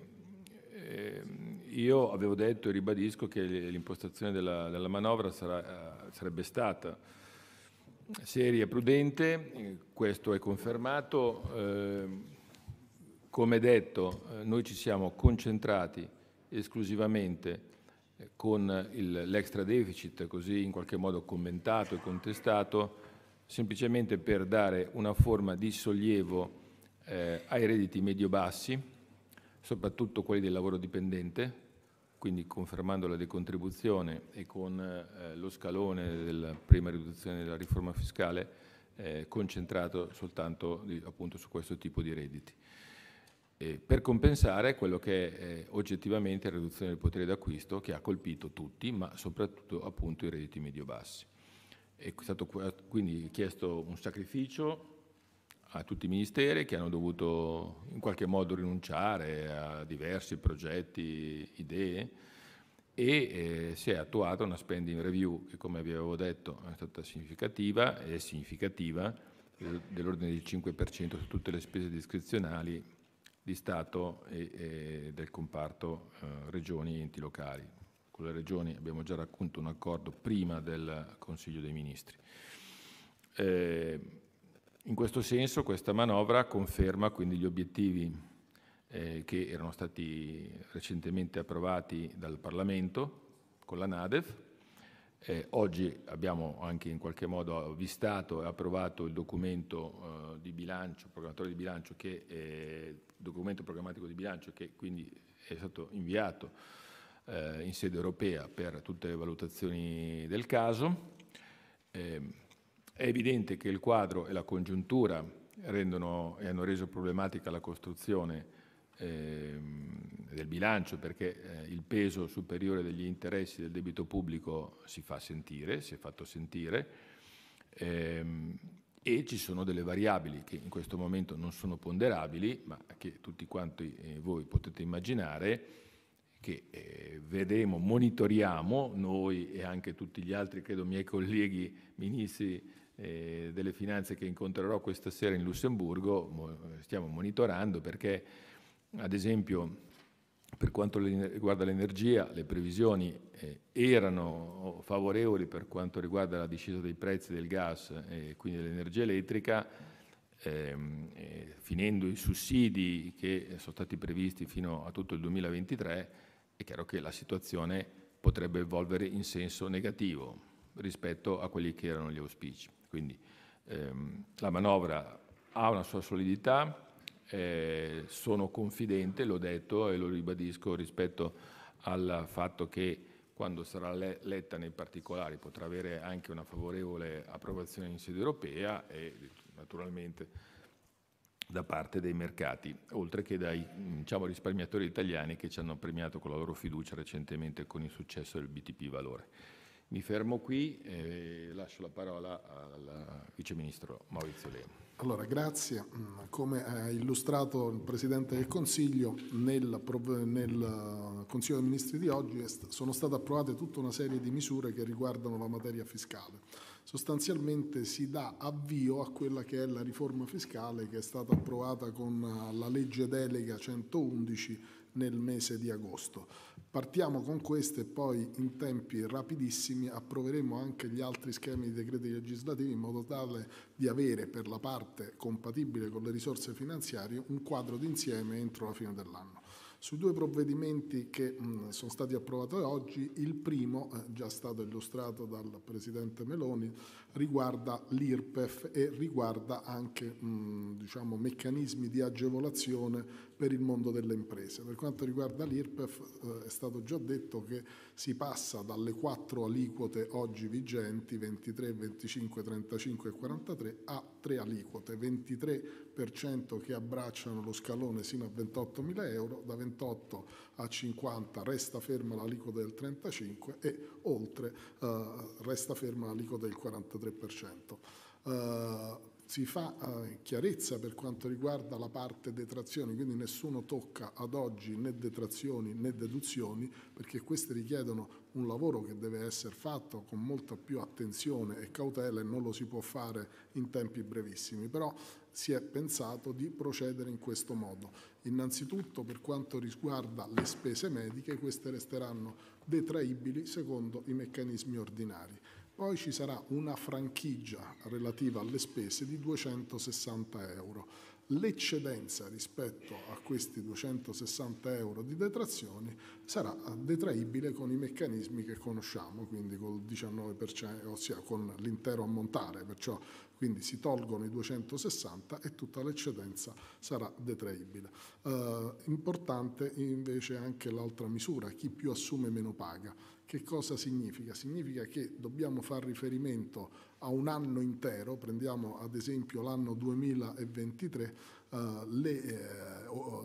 eh, io avevo detto e ribadisco che l'impostazione della, della manovra sarà, eh, sarebbe stata seria e prudente, eh, questo è confermato. Ehm, come detto, eh, noi ci siamo concentrati esclusivamente con l'extra deficit, così in qualche modo commentato e contestato, semplicemente per dare una forma di sollievo eh, ai redditi medio-bassi, soprattutto quelli del lavoro dipendente, quindi confermando la decontribuzione e con eh, lo scalone della prima riduzione della riforma fiscale eh, concentrato soltanto di, appunto su questo tipo di redditi. E per compensare quello che è eh, oggettivamente la riduzione del potere d'acquisto che ha colpito tutti, ma soprattutto appunto i redditi medio-bassi. È stato quindi chiesto un sacrificio a tutti i ministeri che hanno dovuto in qualche modo rinunciare a diversi progetti, idee e eh, si è attuata una spending review che come vi avevo detto è stata significativa e significativa eh, dell'ordine del 5% su tutte le spese discrezionali di Stato e, e del comparto eh, regioni e enti locali. Con le regioni abbiamo già raccontato un accordo prima del Consiglio dei Ministri. Eh, in questo senso questa manovra conferma quindi gli obiettivi eh, che erano stati recentemente approvati dal Parlamento con la NADEF. Eh, oggi abbiamo anche in qualche modo avvistato e approvato il documento eh, di bilancio, programmatore di bilancio, che, eh, documento programmatico di bilancio che quindi è stato inviato eh, in sede europea per tutte le valutazioni del caso. Ehm, è evidente che il quadro e la congiuntura rendono, e hanno reso problematica la costruzione eh, del bilancio perché eh, il peso superiore degli interessi del debito pubblico si fa sentire, si è fatto sentire ehm, e ci sono delle variabili che in questo momento non sono ponderabili ma che tutti quanti eh, voi potete immaginare che eh, vedremo, monitoriamo noi e anche tutti gli altri, credo miei colleghi ministri eh, delle finanze che incontrerò questa sera in Lussemburgo, mo, eh, stiamo monitorando perché ad esempio per quanto riguarda l'energia le previsioni eh, erano favorevoli per quanto riguarda la discesa dei prezzi del gas e quindi dell'energia elettrica, eh, finendo i sussidi che sono stati previsti fino a tutto il 2023, è chiaro che la situazione potrebbe evolvere in senso negativo rispetto a quelli che erano gli auspici. Quindi ehm, la manovra ha una sua solidità, eh, sono confidente, l'ho detto e lo ribadisco rispetto al fatto che quando sarà letta nei particolari potrà avere anche una favorevole approvazione in sede europea e naturalmente da parte dei mercati, oltre che dai diciamo, risparmiatori italiani che ci hanno premiato con la loro fiducia recentemente con il successo del BTP Valore. Mi fermo qui e lascio la parola al Vice Ministro Maurizio Leo. Allora, grazie. Come ha illustrato il Presidente del Consiglio, nel, nel eh, Consiglio dei Ministri di oggi sono state approvate tutta una serie di misure che riguardano la materia fiscale. Sostanzialmente si dà avvio a quella che è la riforma fiscale che è stata approvata con eh, la legge delega 111 nel mese di agosto. Partiamo con queste e poi in tempi rapidissimi approveremo anche gli altri schemi di decreti legislativi in modo tale di avere per la parte compatibile con le risorse finanziarie un quadro d'insieme entro la fine dell'anno. Sui due provvedimenti che sono stati approvati oggi, il primo, eh, già stato illustrato dal Presidente Meloni, riguarda l'IRPEF e riguarda anche mh, diciamo, meccanismi di agevolazione per il mondo delle imprese. Per quanto riguarda l'IRPEF eh, è stato già detto che si passa dalle quattro aliquote oggi vigenti, 23, 25, 35 e 43, a tre aliquote, 23% che abbracciano lo scalone sino a 28.000 euro, da 28 a 50 resta ferma l'aliquota del 35 e oltre, eh, resta ferma l'aliquota del 43%. Eh, si fa eh, chiarezza per quanto riguarda la parte detrazioni, quindi nessuno tocca ad oggi né detrazioni né deduzioni perché queste richiedono un lavoro che deve essere fatto con molta più attenzione e cautela e non lo si può fare in tempi brevissimi, però si è pensato di procedere in questo modo. Innanzitutto per quanto riguarda le spese mediche, queste resteranno detraibili secondo i meccanismi ordinari. Poi ci sarà una franchigia relativa alle spese di 260 euro l'eccedenza rispetto a questi 260 euro di detrazioni sarà detraibile con i meccanismi che conosciamo, quindi col 19%, ossia con l'intero ammontare, perciò quindi si tolgono i 260 e tutta l'eccedenza sarà detraibile. Eh, importante invece anche l'altra misura, chi più assume meno paga. Che cosa significa? Significa che dobbiamo fare riferimento a un anno intero, prendiamo ad esempio l'anno 2023, eh, le, eh,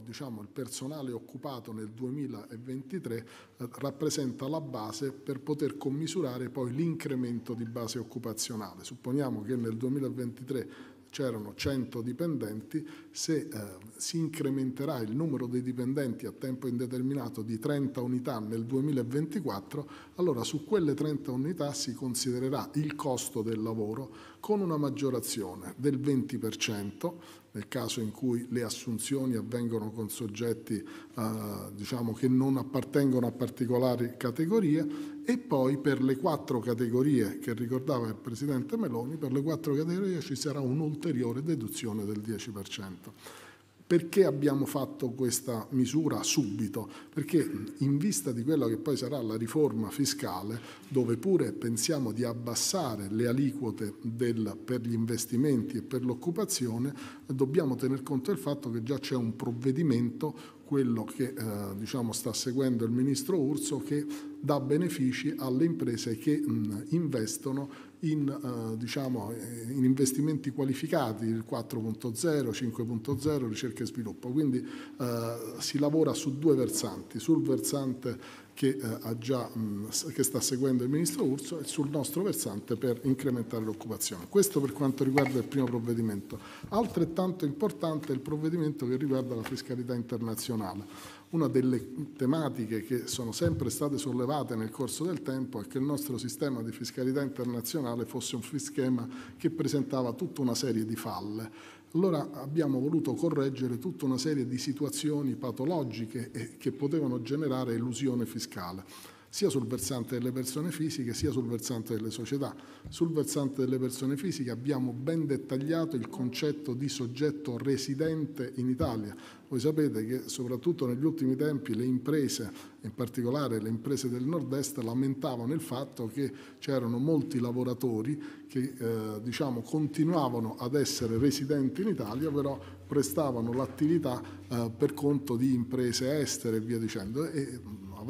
diciamo, il personale occupato nel 2023 eh, rappresenta la base per poter commisurare poi l'incremento di base occupazionale. Supponiamo che nel 2023 c'erano 100 dipendenti, se eh, si incrementerà il numero dei dipendenti a tempo indeterminato di 30 unità nel 2024, allora su quelle 30 unità si considererà il costo del lavoro con una maggiorazione del 20% nel caso in cui le assunzioni avvengono con soggetti eh, diciamo, che non appartengono a particolari categorie e poi per le quattro categorie che ricordava il Presidente Meloni, per le quattro categorie ci sarà un'ulteriore deduzione del 10%. Perché abbiamo fatto questa misura subito? Perché in vista di quella che poi sarà la riforma fiscale, dove pure pensiamo di abbassare le aliquote del, per gli investimenti e per l'occupazione, dobbiamo tener conto del fatto che già c'è un provvedimento quello che eh, diciamo, sta seguendo il ministro Urso che dà benefici alle imprese che mh, investono in, eh, diciamo, eh, in investimenti qualificati, il 4.0, 5.0, ricerca e sviluppo. Quindi eh, si lavora su due versanti, sul versante che, eh, già, mh, che, sta seguendo il Ministro Urso e sul nostro versante per incrementare l'occupazione. Questo per quanto riguarda il primo provvedimento. Altrettanto importante è il provvedimento che riguarda la fiscalità internazionale. Una delle tematiche che sono sempre state sollevate nel corso del tempo è che il nostro sistema di fiscalità internazionale fosse un schema che presentava tutta una serie di falle. Allora abbiamo voluto correggere tutta una serie di situazioni patologiche eh, che potevano generare elusione fiscale sia sul versante delle persone fisiche sia sul versante delle società. Sul versante delle persone fisiche abbiamo ben dettagliato il concetto di soggetto residente in Italia. Voi sapete che soprattutto negli ultimi tempi le imprese, in particolare le imprese del nord-est, lamentavano il fatto che c'erano molti lavoratori che eh, diciamo, continuavano ad essere residenti in Italia, però prestavano l'attività eh, per conto di imprese estere e via dicendo. E,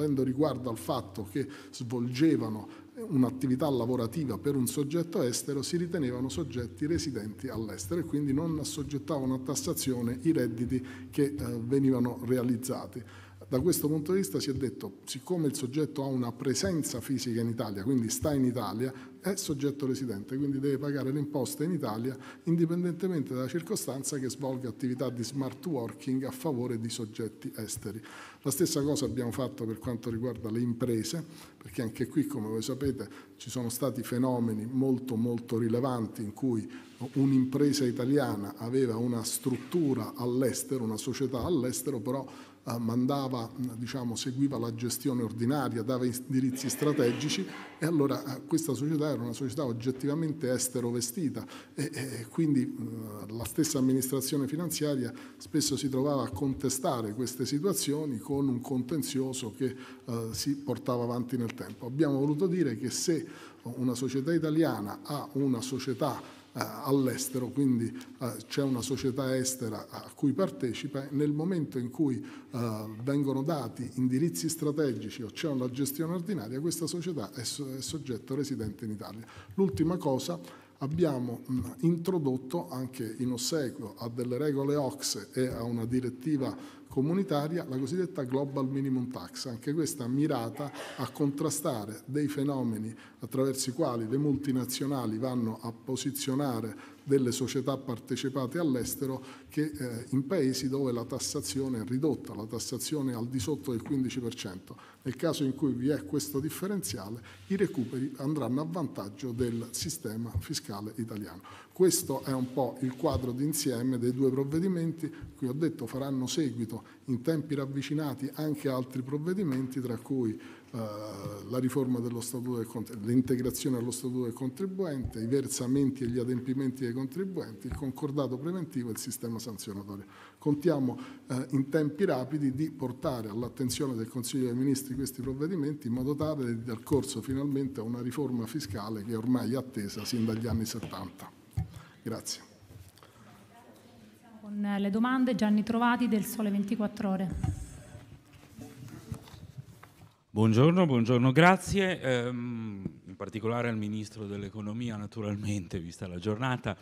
avendo riguardo al fatto che svolgevano un'attività lavorativa per un soggetto estero, si ritenevano soggetti residenti all'estero e quindi non assoggettavano a tassazione i redditi che eh, venivano realizzati. Da questo punto di vista si è detto, siccome il soggetto ha una presenza fisica in Italia, quindi sta in Italia, è soggetto residente, quindi deve pagare le imposte in Italia indipendentemente dalla circostanza che svolga attività di smart working a favore di soggetti esteri. La stessa cosa abbiamo fatto per quanto riguarda le imprese, perché anche qui, come voi sapete, ci sono stati fenomeni molto molto rilevanti in cui un'impresa italiana aveva una struttura all'estero, una società all'estero, però eh, mandava, diciamo, seguiva la gestione ordinaria, dava indirizzi strategici e allora eh, questa società era una società oggettivamente estero vestita e, e quindi eh, la stessa amministrazione finanziaria spesso si trovava a contestare queste situazioni con un contenzioso che eh, si portava avanti nel tempo. Abbiamo voluto dire che se una società italiana ha una società eh, all'estero, quindi eh, c'è una società estera a cui partecipa, nel momento in cui eh, vengono dati indirizzi strategici o c'è una gestione ordinaria, questa società è, soggetto residente in Italia. L'ultima cosa, abbiamo introdotto anche in ossequio a delle regole OX e a una direttiva comunitaria, la cosiddetta Global Minimum Tax, anche questa mirata a contrastare dei fenomeni attraverso i quali le multinazionali vanno a posizionare delle società partecipate all'estero che eh, in paesi dove la tassazione è ridotta, la tassazione è al di sotto del 15%. Nel caso in cui vi è questo differenziale, i recuperi andranno a vantaggio del sistema fiscale italiano. Questo è un po' il quadro d'insieme dei due provvedimenti, qui ho detto faranno seguito in tempi ravvicinati anche altri provvedimenti, tra cui eh, la riforma dello statuto del contribuente, l'integrazione allo statuto del contribuente, i versamenti e gli adempimenti dei contribuenti, il concordato preventivo e il sistema sanzionatorio. Contiamo eh, in tempi rapidi di portare all'attenzione del Consiglio dei Ministri questi provvedimenti in modo tale da dar corso finalmente a una riforma fiscale che è ormai attesa sin dagli anni 70. Grazie. Con eh, le domande Gianni Trovati del Sole 24 Ore. Buongiorno, buongiorno, grazie. Ehm, in particolare al Ministro dell'Economia, naturalmente, vista la giornata.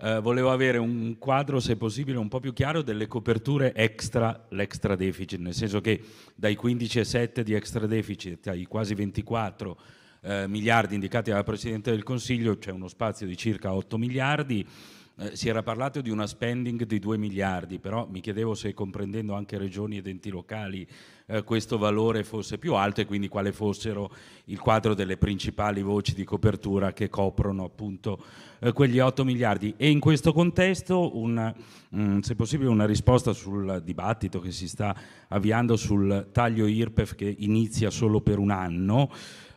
Eh, volevo avere un quadro, se possibile, un po' più chiaro delle coperture extra l'extra deficit, nel senso che dai 15,7 di extra deficit ai quasi 24 eh, miliardi indicati dalla Presidente del Consiglio, c'è cioè uno spazio di circa 8 miliardi. Eh, si era parlato di una spending di 2 miliardi, però mi chiedevo se comprendendo anche regioni ed enti locali eh, questo valore fosse più alto e quindi quale fossero il quadro delle principali voci di copertura che coprono appunto eh, quegli 8 miliardi. E in questo contesto, una, mh, mm, se possibile, una risposta sul dibattito che si sta avviando sul taglio IRPEF che inizia solo per un anno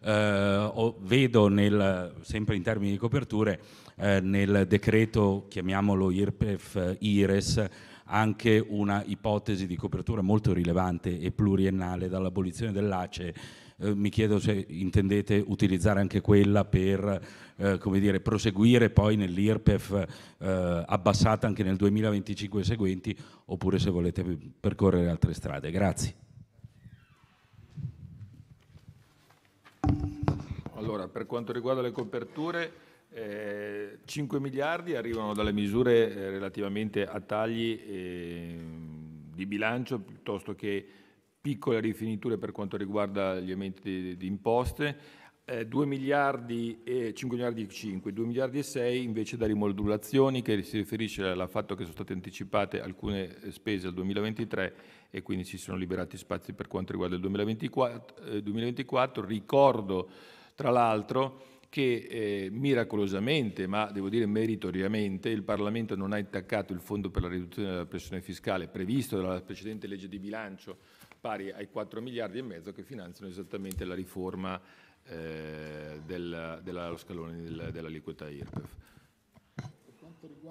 eh, vedo nel, sempre in termini di coperture eh, nel decreto, chiamiamolo IRPEF-IRES, anche una ipotesi di copertura molto rilevante e pluriennale dall'abolizione dell'ACE. Eh, mi chiedo se intendete utilizzare anche quella per eh, come dire, proseguire poi nell'IRPEF eh, abbassata anche nel 2025 e seguenti oppure se volete percorrere altre strade. Grazie. Allora, per quanto riguarda le coperture, eh, 5 miliardi arrivano dalle misure eh, relativamente a tagli eh, di bilancio piuttosto che piccole rifiniture per quanto riguarda gli aumenti di, di imposte 2 eh, miliardi e 5 miliardi e 5, 2 miliardi e 6 invece da rimodulazioni che si riferisce al fatto che sono state anticipate alcune eh, spese al 2023 e quindi si sono liberati spazi per quanto riguarda il 2024. Eh, 2024. Ricordo tra l'altro che eh, miracolosamente, ma devo dire meritoriamente, il Parlamento non ha intaccato il fondo per la riduzione della pressione fiscale previsto dalla precedente legge di bilancio pari ai 4 miliardi e mezzo che finanziano esattamente la riforma eh, del, della, dello scalone del, dell'aliquota IRPEF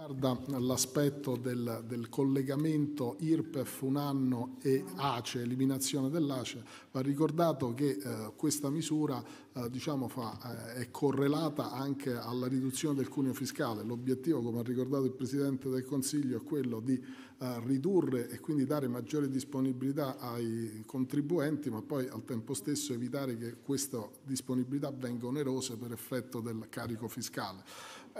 riguarda l'aspetto del, del, collegamento IRPEF un anno e ACE, eliminazione dell'ACE, va ricordato che eh, questa misura eh, diciamo fa, eh, è correlata anche alla riduzione del cuneo fiscale. L'obiettivo, come ha ricordato il Presidente del Consiglio, è quello di eh, ridurre e quindi dare maggiore disponibilità ai contribuenti, ma poi al tempo stesso evitare che questa disponibilità venga onerosa per effetto del carico fiscale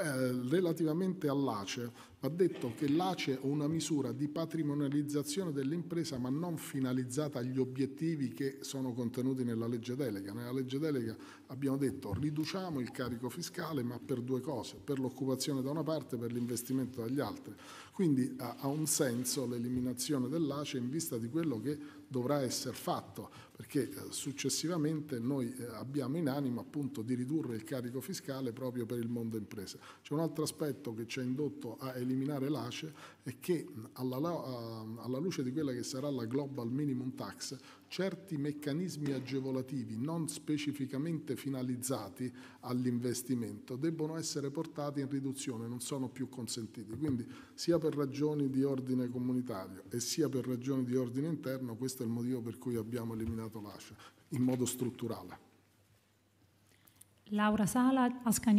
relativamente all'ACE, va detto che l'ACE è una misura di patrimonializzazione dell'impresa ma non finalizzata agli obiettivi che sono contenuti nella legge delega. Nella legge delega abbiamo detto riduciamo il carico fiscale ma per due cose, per l'occupazione da una parte e per l'investimento dagli altri. Quindi ha, ha un senso l'eliminazione dell'ACE in vista di quello che dovrà essere fatto, perché eh, successivamente noi eh, abbiamo in animo appunto di ridurre il carico fiscale proprio per il mondo impresa. C'è un altro aspetto che ci ha indotto a eliminare l'ACE è che alla, alla luce di quella che sarà la Global Minimum Tax certi meccanismi agevolativi non specificamente finalizzati all'investimento debbono essere portati in riduzione, non sono più consentiti. Quindi sia per ragioni di ordine comunitario e sia per ragioni di ordine interno, questo è il motivo per cui abbiamo eliminato l'ASCIA in modo strutturale. Laura Sala, Asca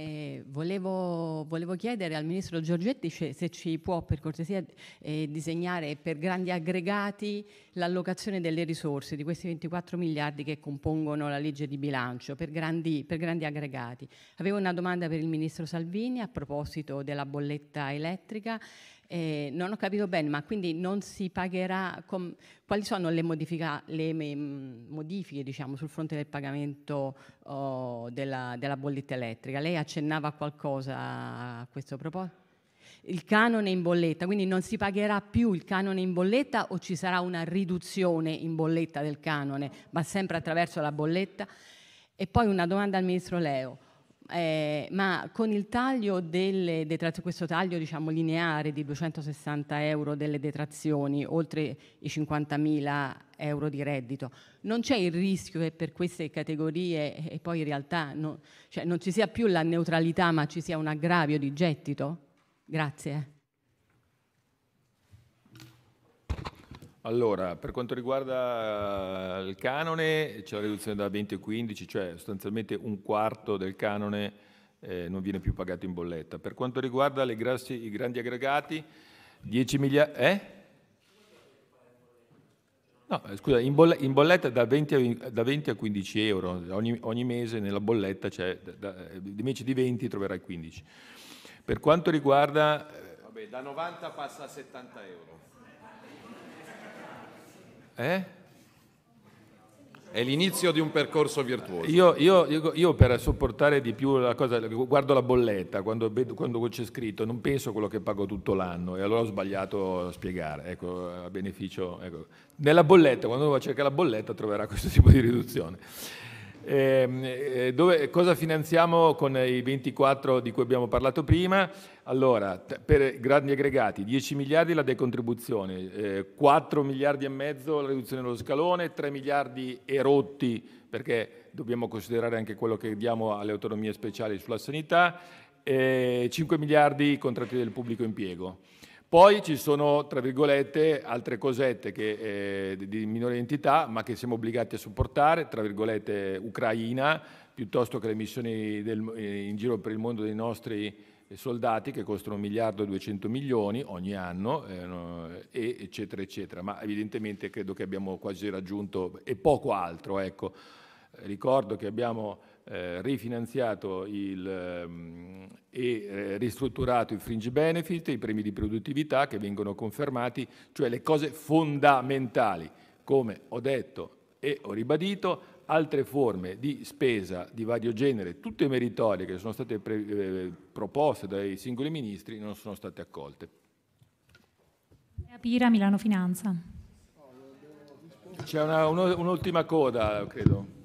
eh, volevo, volevo, chiedere al Ministro Giorgetti se, se ci può per cortesia eh, disegnare per grandi aggregati l'allocazione delle risorse di questi 24 miliardi che compongono la legge di bilancio, per grandi, per grandi aggregati. Avevo una domanda per il Ministro Salvini a proposito della bolletta elettrica. Eh, non ho capito bene, ma quindi non si pagherà, com- quali sono le, modifica- le me- mm, modifiche diciamo, sul fronte del pagamento oh, della, della bolletta elettrica? Lei accennava qualcosa a questo proposito? il canone in bolletta, quindi non si pagherà più il canone in bolletta o ci sarà una riduzione in bolletta del canone, ma sempre attraverso la bolletta? E poi una domanda al Ministro Leo eh, ma con il taglio delle detrazioni, questo taglio diciamo, lineare di 260 euro delle detrazioni, oltre i 50.000 euro di reddito, non c'è il rischio che per queste categorie e poi in realtà no, cioè non ci sia più la neutralità, ma ci sia un aggravio di gettito? Grazie. Eh. Allora, per quanto riguarda eh, il canone, c'è la riduzione da 20 a 15, cioè sostanzialmente un quarto del canone eh, non viene più pagato in bolletta. Per quanto riguarda grassi, i grandi aggregati, 10 miliardi... Eh? No, eh, scusa, in, bolle in bolletta da 20, a, da 20 a 15 euro, ogni, ogni mese nella bolletta c'è, eh, invece di 20 troverai 15. Per quanto riguarda... Vabbè, da 90 passa a 70 euro. Eh? È l'inizio di un percorso virtuoso. Io, io, io, per sopportare di più la cosa, guardo la bolletta quando, quando c'è scritto, non penso a quello che pago tutto l'anno e allora ho sbagliato a spiegare. Ecco, a beneficio. Ecco. Nella bolletta, quando uno va a cercare la bolletta, troverà questo tipo di riduzione. Ehm, eh, dove, cosa finanziamo con i 24 di cui abbiamo parlato prima? Allora, per grandi aggregati, 10 miliardi la decontribuzione, eh, 4 miliardi e mezzo la riduzione dello scalone, 3 miliardi erotti perché dobbiamo considerare anche quello che diamo alle autonomie speciali sulla sanità, eh, 5 miliardi i contratti del pubblico impiego. Poi ci sono, tra virgolette, altre cosette che, eh, di minore entità, ma che siamo obbligati a supportare, tra virgolette, Ucraina, piuttosto che le missioni del, eh, in giro per il mondo dei nostri soldati che costano un miliardo e duecento milioni ogni anno, eh, eccetera, eccetera. Ma evidentemente credo che abbiamo quasi raggiunto e poco altro. Ecco. Ricordo che abbiamo eh, rifinanziato il, mh, ehm, e eh, ristrutturato i fringe benefit, i premi di produttività che vengono confermati, cioè le cose fondamentali, come ho detto e ho ribadito, altre forme di spesa di vario genere, tutte meritorie che sono state eh, proposte dai singoli ministri, non sono state accolte. Pira, Milano Finanza. C'è un'ultima coda, credo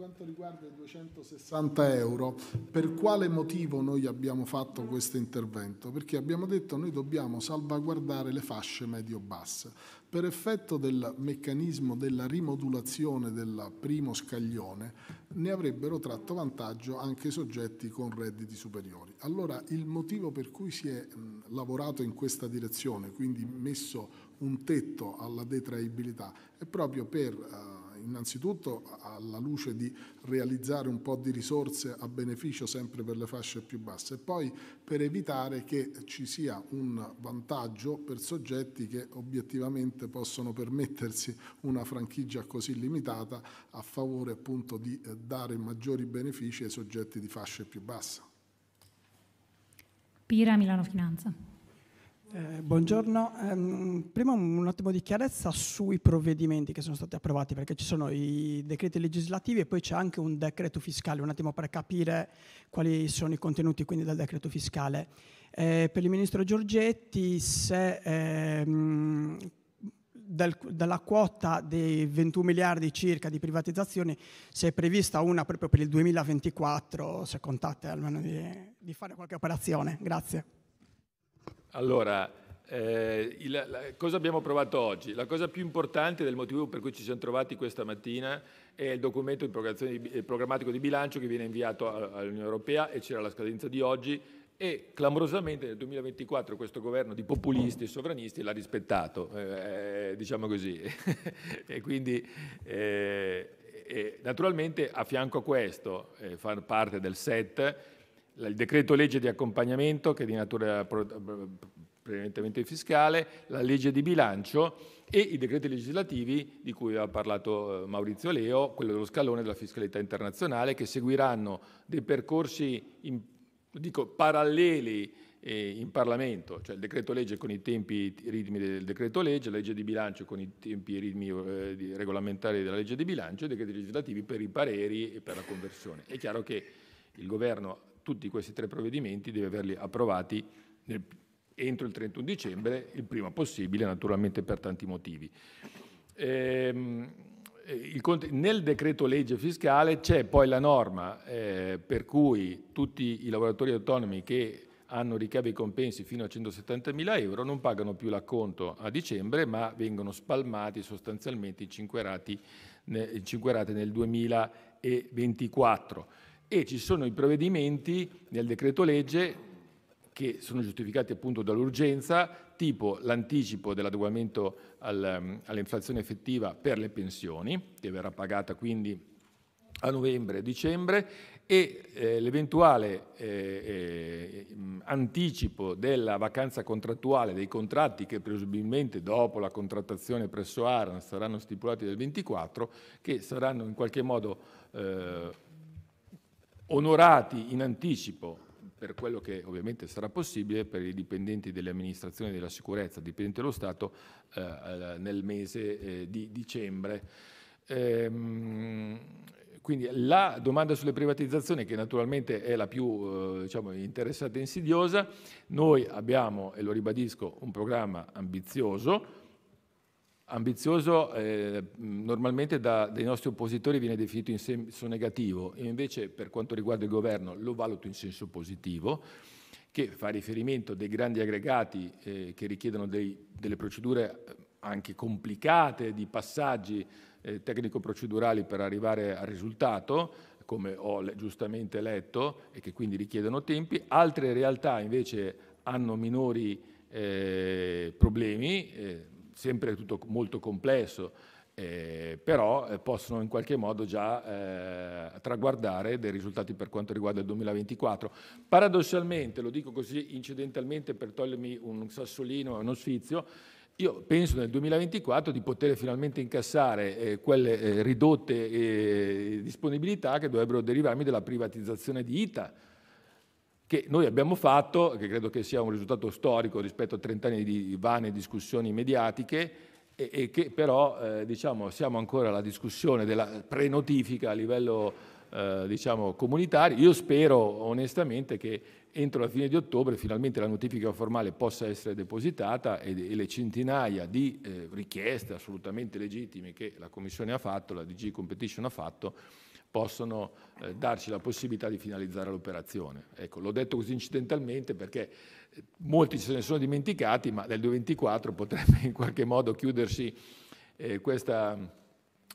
quanto riguarda i 260 euro, per quale motivo noi abbiamo fatto questo intervento? Perché abbiamo detto noi dobbiamo salvaguardare le fasce medio-basse. Per effetto del meccanismo della rimodulazione del primo scaglione ne avrebbero tratto vantaggio anche i soggetti con redditi superiori. Allora il motivo per cui si è lavorato in questa direzione, quindi messo un tetto alla detraibilità, è proprio per... Uh, innanzitutto alla luce di realizzare un po' di risorse a beneficio sempre per le fasce più basse e poi per evitare che ci sia un vantaggio per soggetti che obiettivamente possono permettersi una franchigia così limitata a favore appunto di eh, dare maggiori benefici ai soggetti di fasce più basse. Pira Milano Finanza. Eh, buongiorno, ehm, prima un attimo di chiarezza sui provvedimenti che sono stati approvati perché ci sono i decreti legislativi e poi c'è anche un decreto fiscale, un attimo per capire quali sono i contenuti quindi del decreto fiscale. Eh, per il Ministro Giorgetti se ehm, del, della quota dei 21 miliardi circa di privatizzazioni si è prevista una proprio per il 2024 se contate almeno di, di fare qualche operazione. Grazie. Allora, eh, il, la, cosa abbiamo provato oggi? La cosa più importante del motivo per cui ci siamo trovati questa mattina è il documento di eh, programmatico di bilancio che viene inviato all'Unione Europea e c'era la scadenza di oggi e clamorosamente nel 2024 questo governo di populisti e sovranisti l'ha rispettato, eh, eh diciamo così. e quindi eh, naturalmente a fianco a questo, eh, far parte del set, il decreto legge di accompagnamento che è di natura eh, prevalentemente fiscale, la legge di bilancio e i decreti legislativi di cui ha parlato eh, Maurizio Leo, quello dello scalone della fiscalità internazionale, che seguiranno dei percorsi in, dico, paralleli eh, in Parlamento, cioè il decreto legge con i tempi i ritmi del decreto legge, la legge di bilancio con i tempi e ritmi regolamentari della legge di bilancio, e i decreti legislativi per i pareri e per la conversione. È chiaro che il governo tutti questi tre provvedimenti deve averli approvati nel, entro il 31 dicembre, il prima possibile, naturalmente per tanti motivi. Ehm, eh, il, nel decreto legge fiscale c'è poi la norma eh, per cui tutti i lavoratori autonomi che hanno ricavi compensi fino a 170.000 euro non pagano più l'acconto a dicembre ma vengono spalmati sostanzialmente in 5 rate nel 2024 e ci sono i provvedimenti nel decreto legge che sono giustificati appunto dall'urgenza, tipo l'anticipo dell'adeguamento ehm, all'inflazione effettiva per le pensioni, che verrà pagata quindi a novembre e dicembre, e eh, l'eventuale eh, eh, mm, anticipo della vacanza contrattuale dei contratti che presumibilmente dopo la contrattazione presso ARAN saranno stipulati del 24, che saranno in qualche modo eh, onorati in anticipo per quello che ovviamente sarà possibile per i dipendenti delle amministrazioni della sicurezza, dipendenti dello Stato, eh, nel mese eh, di dicembre. Ehm, quindi la domanda sulle privatizzazioni, che naturalmente è la più eh, diciamo, interessata e insidiosa, noi abbiamo, e lo ribadisco, un programma ambizioso, Ambizioso eh, mm, normalmente da, dai nostri oppositori viene definito in senso negativo, Io invece per quanto riguarda il governo lo valuto in senso positivo, che fa riferimento dei grandi aggregati eh, che richiedono dei, delle procedure eh, anche complicate di passaggi eh, tecnico-procedurali per arrivare al risultato, come ho giustamente letto, e che quindi richiedono tempi. Altre realtà invece hanno minori eh, problemi eh, sempre tutto molto complesso, eh, però eh, possono in qualche modo già eh, traguardare dei risultati per quanto riguarda il 2024. Paradossalmente, lo dico così incidentalmente per togliermi un sassolino e uno sfizio, io penso nel 2024 di poter finalmente incassare eh, quelle eh, ridotte eh, disponibilità che dovrebbero derivarmi dalla privatizzazione di ITA, che noi abbiamo fatto, che credo che sia un risultato storico rispetto a 30 anni di vane discussioni mediatiche, e, e che però eh, diciamo, siamo ancora alla discussione della prenotifica a livello eh, diciamo, comunitario. Io spero onestamente che entro la fine di ottobre finalmente la notifica formale possa essere depositata e, e le centinaia di eh, richieste assolutamente legittime che la Commissione ha fatto, la DG Competition ha fatto, possono eh, darci la possibilità di finalizzare l'operazione. Ecco, l'ho detto così incidentalmente perché eh, molti se ne sono dimenticati, ma nel 2024 potrebbe in qualche modo chiudersi eh, questa,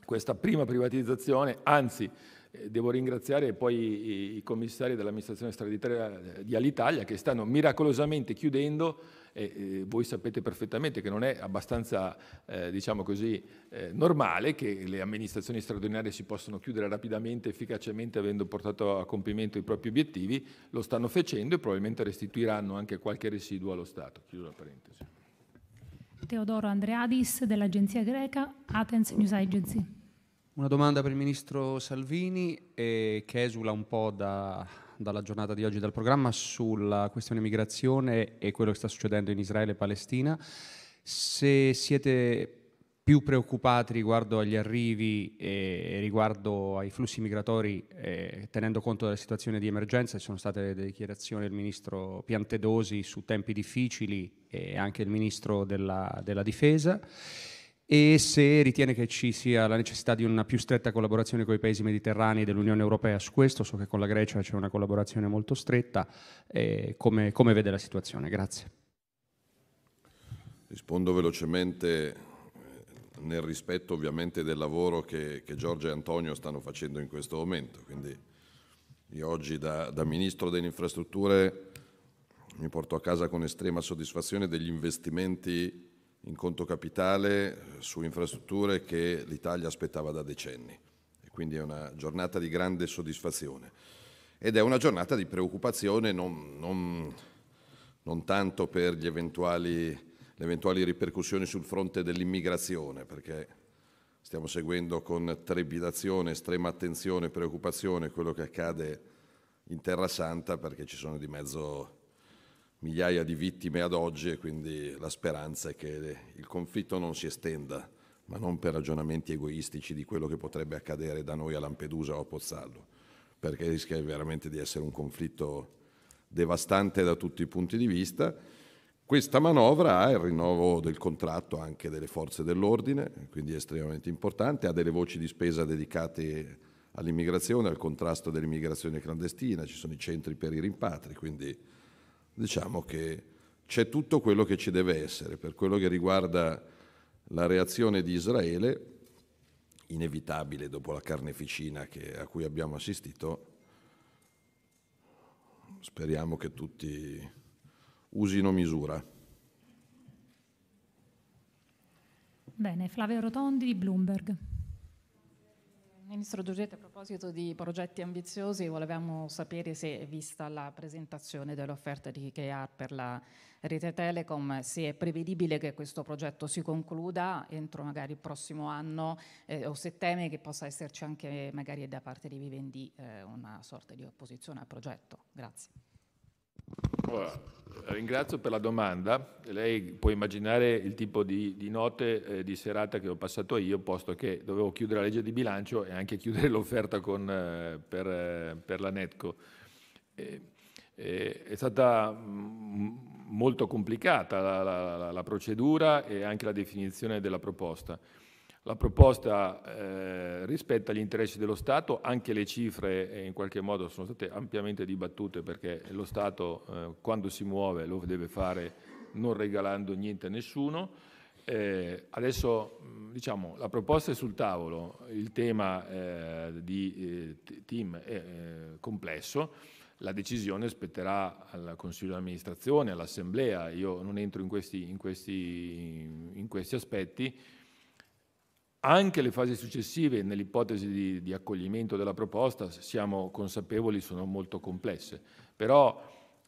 questa, prima privatizzazione, anzi eh, devo ringraziare poi i, i commissari dell'amministrazione straordinaria eh, di Alitalia che stanno miracolosamente chiudendo e, voi sapete perfettamente che non è abbastanza, eh, diciamo così, eh, normale che le amministrazioni straordinarie si possano chiudere rapidamente, efficacemente, avendo portato a compimento i propri obiettivi, lo stanno facendo e probabilmente restituiranno anche qualche residuo allo Stato. Chiudo la parentesi. Teodoro Andreadis dell'agenzia greca Athens News Agency. Una domanda per il ministro Salvini eh, che esula un po' da, dalla giornata di oggi, dal programma sulla questione migrazione e quello che sta succedendo in Israele e Palestina. Se siete più preoccupati riguardo agli arrivi e riguardo ai flussi migratori, eh, tenendo conto della situazione di emergenza, ci sono state le dichiarazioni del ministro Piantedosi su tempi difficili e anche il ministro della, della difesa e se ritiene che ci sia la necessità di una più stretta collaborazione con i paesi mediterranei dell'Unione Europea su questo, so che con la Grecia c'è una collaborazione molto stretta, eh, come, come vede la situazione? Grazie. Rispondo velocemente eh, nel rispetto ovviamente del lavoro che, che, Giorgio e Antonio stanno facendo in questo momento. Quindi io oggi da, da, Ministro delle Infrastrutture mi porto a casa con estrema soddisfazione degli investimenti in conto capitale eh, su infrastrutture che l'Italia aspettava da decenni. E quindi è una giornata di grande soddisfazione. Ed è una giornata di preoccupazione non, non, non tanto per le eventuali ripercussioni sul fronte dell'immigrazione, perché stiamo seguendo con trepidazione, estrema attenzione e preoccupazione quello che accade in Terra Santa, perché ci sono di mezzo migliaia di vittime ad oggi e quindi la speranza è che il conflitto non si estenda, ma non per ragionamenti egoistici di quello che potrebbe accadere da noi a Lampedusa o a Pozzallo, perché rischia veramente di essere un conflitto devastante da tutti i punti di vista. Questa manovra ha il rinnovo del contratto anche delle forze dell'ordine, quindi è estremamente importante, ha delle voci di spesa dedicate all'immigrazione, al contrasto dell'immigrazione clandestina, ci sono i centri per i rimpatri, quindi diciamo che c'è tutto quello che ci deve essere. Per quello che riguarda la reazione di Israele, inevitabile dopo la carneficina che, a cui abbiamo assistito, speriamo che tutti usino misura. Bene, Flavio Rotondi di Bloomberg. Ministro Giorgetti, a proposito di progetti ambiziosi, volevamo sapere se, vista la presentazione dell'offerta di IKEA per la rete Telecom, se è prevedibile che questo progetto si concluda entro magari il prossimo anno eh, o se teme che possa esserci anche magari da parte di Vivendi eh, una sorta di opposizione al progetto. Grazie. Allora, ecco, ringrazio per la domanda. Lei può immaginare il tipo di, di notte, eh, di serata che ho passato io, posto che dovevo chiudere la legge di bilancio e anche chiudere l'offerta eh, per, eh, per, la Netco. è stata mh, mm, molto complicata la, la, la, la procedura e anche la definizione della proposta. La proposta eh, rispetta gli interessi dello Stato, anche le cifre eh, in qualche modo sono state ampiamente dibattute perché lo Stato eh, quando si muove lo deve fare non regalando niente a nessuno. Eh, adesso diciamo, la proposta è sul tavolo, il tema eh, di team è complesso, la decisione spetterà al Consiglio di amministrazione, all'Assemblea, io non entro in questi, in questi, in questi aspetti. Anche le fasi successive, nell'ipotesi di, di accoglimento della proposta, siamo consapevoli, sono molto complesse. Però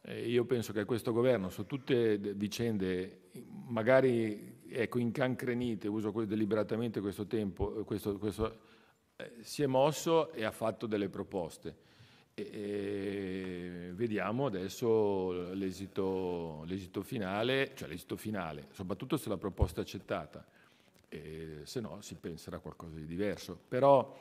eh, io penso che questo governo, su tutte vicende magari ecco, incancrenite, uso deliberatamente questo tempo, eh, questo, questo, eh, si è mosso e ha fatto delle proposte. E, e vediamo adesso l'esito, l'esito finale, cioè l'esito finale, soprattutto se la proposta è accettata e se no si penserà a qualcosa di diverso. Però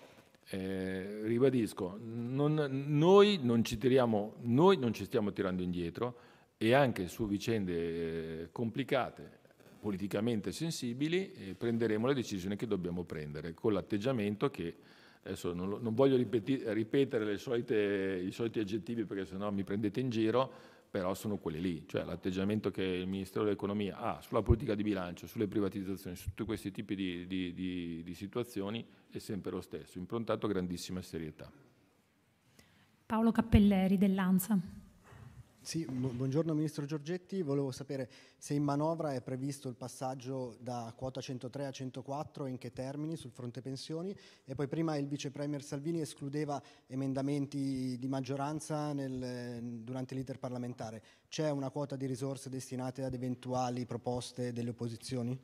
eh, ribadisco, non, noi, non tiriamo, noi, non ci stiamo tirando indietro e anche su vicende eh, complicate, politicamente sensibili, eh, prenderemo le decisioni che dobbiamo prendere con l'atteggiamento che adesso non, non voglio ripeti, ripetere solite, i soliti aggettivi perché sennò mi prendete in giro, però sono quelle lì, cioè l'atteggiamento che il Ministero dell'Economia ha sulla politica di bilancio, sulle privatizzazioni, su tutti questi tipi di, di, di, di situazioni è sempre lo stesso, improntato a grandissima serietà. Paolo Cappelleri dell'ANSA. Sì, buongiorno Ministro Giorgetti, volevo sapere se in manovra è previsto il passaggio da quota 103 a 104 e in che termini sul fronte pensioni e poi prima il Vice Premier Salvini escludeva emendamenti di maggioranza nel, durante l'iter parlamentare. C'è una quota di risorse destinate ad eventuali proposte delle opposizioni?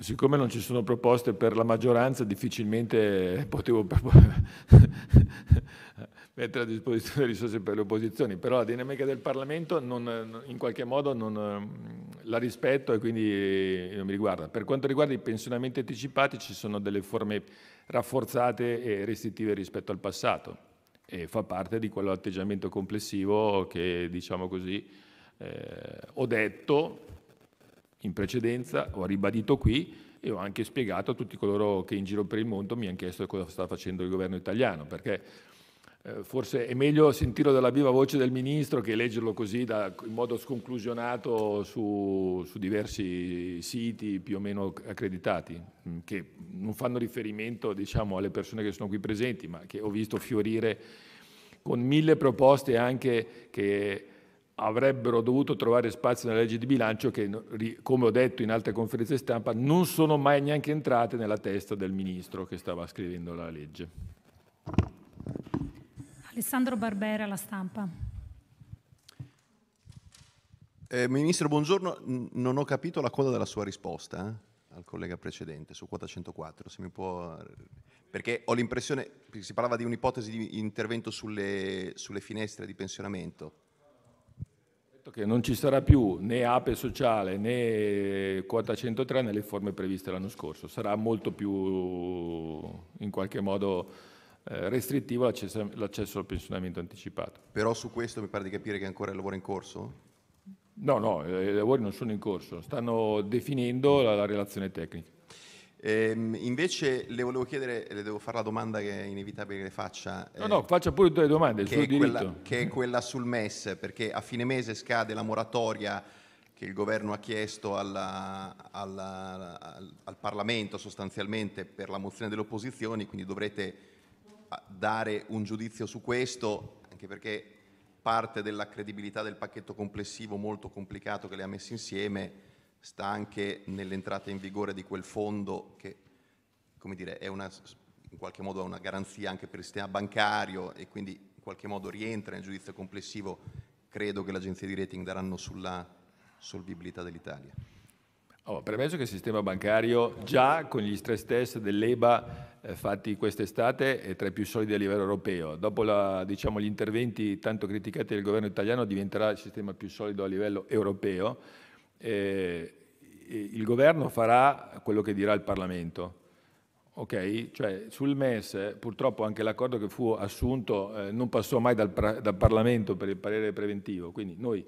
siccome non ci sono proposte per la maggioranza, difficilmente potevo mettere a disposizione risorse per le opposizioni, però la dinamica del Parlamento non, in qualche modo non, la rispetto e quindi non mi riguarda. Per quanto riguarda i pensionamenti anticipati ci sono delle forme rafforzate e restrittive rispetto al passato e fa parte di quell'atteggiamento complessivo che diciamo così eh, ho detto in precedenza, ho ribadito qui e ho anche spiegato a tutti coloro che in giro per il mondo mi hanno chiesto cosa sta facendo il governo italiano, perché eh, forse è meglio sentirlo dalla viva voce del Ministro che leggerlo così da, in modo sconclusionato su, su, diversi siti più o meno accreditati, mm, che non fanno riferimento diciamo, alle persone che sono qui presenti, ma che ho visto fiorire con mille proposte anche che avrebbero dovuto trovare spazio nella legge di bilancio che, come ho detto in altre conferenze stampa, non sono mai neanche entrate nella testa del Ministro che stava scrivendo la legge. Alessandro Barbera, La Stampa. Eh, Ministro, buongiorno. Non ho capito la coda della sua risposta eh, al collega precedente su quota 104, se mi può... Perché ho l'impressione, si parlava di un'ipotesi di intervento sulle, sulle finestre di pensionamento che non ci sarà più né ape sociale né quota 103 nelle forme previste l'anno scorso, sarà molto più in qualche modo eh, restrittivo l'accesso, l'accesso al pensionamento anticipato. Però su questo mi pare di capire che ancora il lavoro è in corso? No, no, eh, i lavori non sono in corso, stanno definendo la, la relazione tecnica. Ehm, invece le volevo chiedere, le devo fare la domanda che è inevitabile che le faccia. No, eh, no, faccia pure tutte le domande, che è, quella, che è quella sul MES, perché a fine mese scade la moratoria che il governo ha chiesto alla, alla, al, al Parlamento sostanzialmente per la mozione delle opposizioni, quindi dovrete dare un giudizio su questo, anche perché parte della credibilità del pacchetto complessivo molto complicato che le ha messo insieme sta anche nell'entrata in vigore di quel fondo che, come dire, è una, in qualche modo una garanzia anche per il sistema bancario e quindi in qualche modo rientra nel giudizio complessivo, credo che le agenzie di rating daranno sulla solvibilità dell'Italia. Oh, premesso che il sistema bancario già con gli stress test dell'EBA eh, fatti quest'estate è tra i più solidi a livello europeo, dopo la, diciamo, gli interventi tanto criticati del governo italiano diventerà il sistema più solido a livello europeo, eh, il governo farà quello che dirà il Parlamento. Okay? Cioè, sul MES purtroppo anche l'accordo che fu assunto eh, non passò mai dal, dal Parlamento per il parere preventivo, quindi noi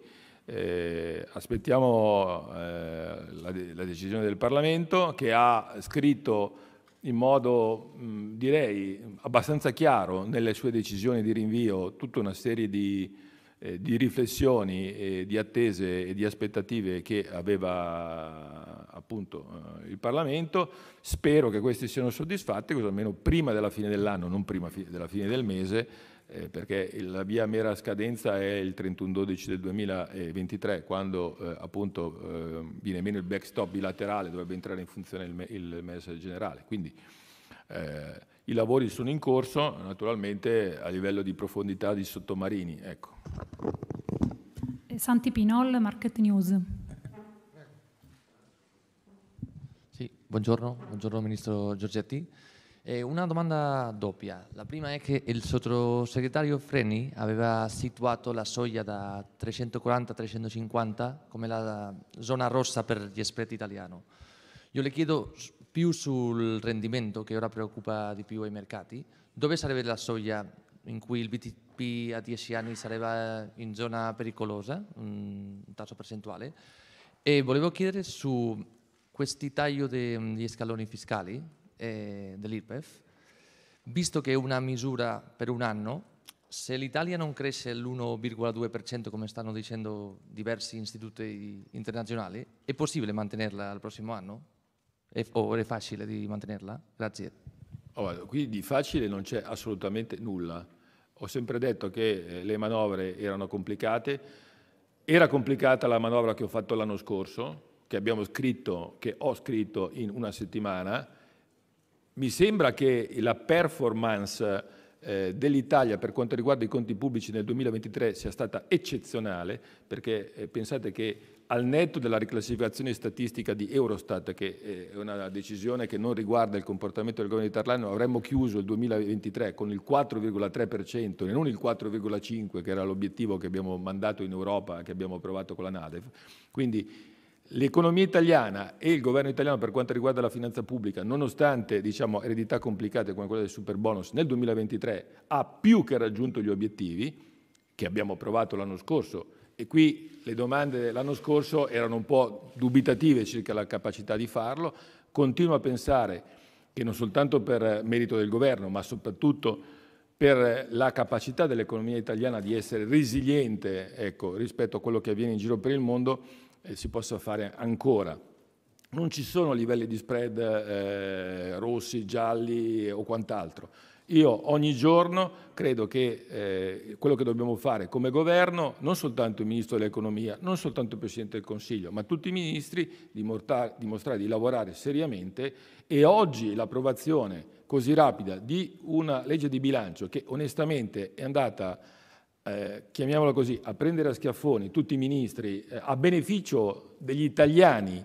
eh, aspettiamo eh, la, la, decisione del Parlamento che ha scritto in modo mh, direi abbastanza chiaro nelle sue decisioni di rinvio tutta una serie di, eh, di riflessioni, di attese e di aspettative che aveva appunto eh, il Parlamento. Spero che questi siano soddisfatti, così almeno prima della fine dell'anno, non prima della fine del mese, eh, perché la mia mera scadenza è il 31-12 del 2023, quando eh, appunto eh, viene meno il backstop bilaterale, dovrebbe entrare in funzione il, il MES generale. Quindi eh, i lavori sono in corso, naturalmente a livello di profondità di sottomarini. Ecco. Eh, Santi Pinol, Market News. Sì, buongiorno, buongiorno Ministro Giorgetti. Eh, una domanda doppia. La prima è che il sottosegretario Freni aveva situato la soglia da 340-350 come la zona rossa per gli esperti italiani. Io le chiedo più sul rendimento che ora preoccupa di più i mercati. Dove sarebbe la soglia in cui il BTP a 10 anni sarebbe in zona pericolosa, un tasso percentuale? E volevo chiedere su questi tagli degli scaloni fiscali eh, dell'IRPEF, visto che è una misura per un anno, se l'Italia non cresce l'1,2% come stanno dicendo diversi istituti internazionali, è possibile mantenerla al prossimo anno? È, o è facile di mantenerla? Grazie. Oh, qui di facile non c'è assolutamente nulla. Ho sempre detto che eh, le manovre erano complicate, era complicata la manovra che ho fatto l'anno scorso, che abbiamo scritto, che ho scritto in una settimana, mi sembra che la performance eh, dell'Italia per quanto riguarda i conti pubblici nel 2023 sia stata eccezionale, perché eh, pensate che al netto della riclassificazione statistica di Eurostat, che eh, è una decisione che non riguarda il comportamento del governo italiano, avremmo chiuso il 2023 con il 4,3% e non il 4,5% che era l'obiettivo che abbiamo mandato in Europa, che abbiamo approvato con la NADEF. Quindi L'economia italiana e il governo italiano per quanto riguarda la finanza pubblica, nonostante diciamo, eredità complicate come quella del super bonus, nel 2023 ha più che raggiunto gli obiettivi che abbiamo approvato l'anno scorso. E qui le domande dell'anno scorso erano un po' dubitative circa la capacità di farlo. Continuo a pensare che non soltanto per merito del governo, ma soprattutto per la capacità dell'economia italiana di essere resiliente ecco, rispetto a quello che avviene in giro per il mondo, eh, si possa fare ancora. Non ci sono livelli di spread eh, rossi, gialli o quant'altro. Io ogni giorno credo che eh, quello che dobbiamo fare come governo, non soltanto il Ministro dell'Economia, non soltanto il Presidente del Consiglio, ma tutti i ministri, dimostrare, dimostrare di lavorare seriamente e oggi l'approvazione così rapida di una legge di bilancio che onestamente è andata eh, chiamiamola così, a prendere a schiaffoni tutti i ministri eh, a beneficio degli italiani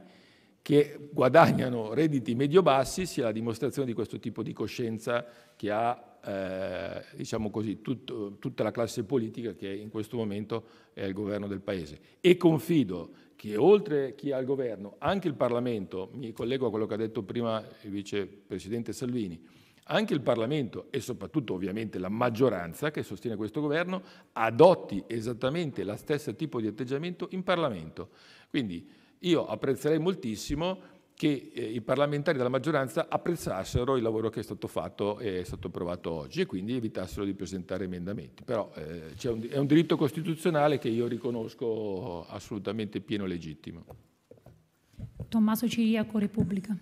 che guadagnano redditi medio-bassi sia la dimostrazione di questo tipo di coscienza che ha eh, diciamo così, tut, tutta la classe politica che in questo momento è al governo del Paese. E confido che oltre chi è al governo, anche il Parlamento, mi collego a quello che ha detto prima il vicepresidente Salvini, anche il Parlamento e soprattutto ovviamente la maggioranza che sostiene questo governo adotti esattamente la stessa tipo di atteggiamento in Parlamento. Quindi io apprezzerei moltissimo che eh, i parlamentari della maggioranza apprezzassero il lavoro che è stato fatto e è stato approvato oggi e quindi evitassero di presentare emendamenti. Però eh, un, è un diritto costituzionale che io riconosco assolutamente pieno e legittimo. Tommaso Ciriaco, Repubblica.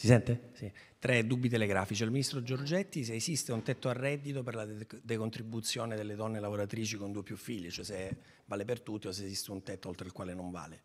Si sente? Sì. Tre dubbi telegrafici. Al ministro Giorgetti se esiste un tetto al reddito per la decontribuzione delle donne lavoratrici con due più figli, cioè se vale per tutti o se esiste un tetto oltre il quale non vale.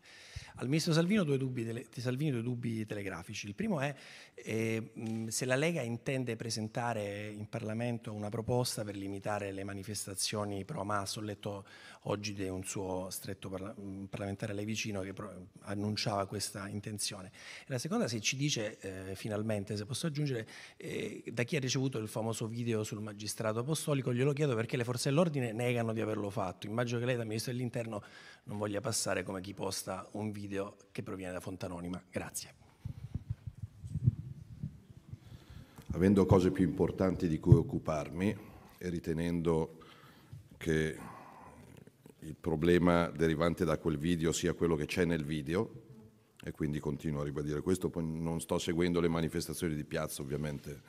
Al ministro Salvini due dubbi, tele, Salvini, due dubbi telegrafici. Il primo è eh, se la Lega intende presentare in Parlamento una proposta per limitare le manifestazioni pro Hamas. Ho letto oggi di un suo stretto parla- mm, parlamentare lei vicino che pro- annunciava questa intenzione. E la seconda se ci dice eh, finalmente, se posso aggiungere, eh, da chi ha ricevuto il famoso video sul magistrato apostolico, glielo chiedo perché le forze dell'ordine negano di averlo fatto. Immagino che lei da Ministro dell'Interno non voglia passare come chi posta un video che proviene da Fontanonima. Grazie. Avendo cose più importanti di cui occuparmi e ritenendo che il problema derivante da quel video sia quello che c'è nel video e quindi continuo a ribadire questo, poi non sto seguendo le manifestazioni di piazza ovviamente.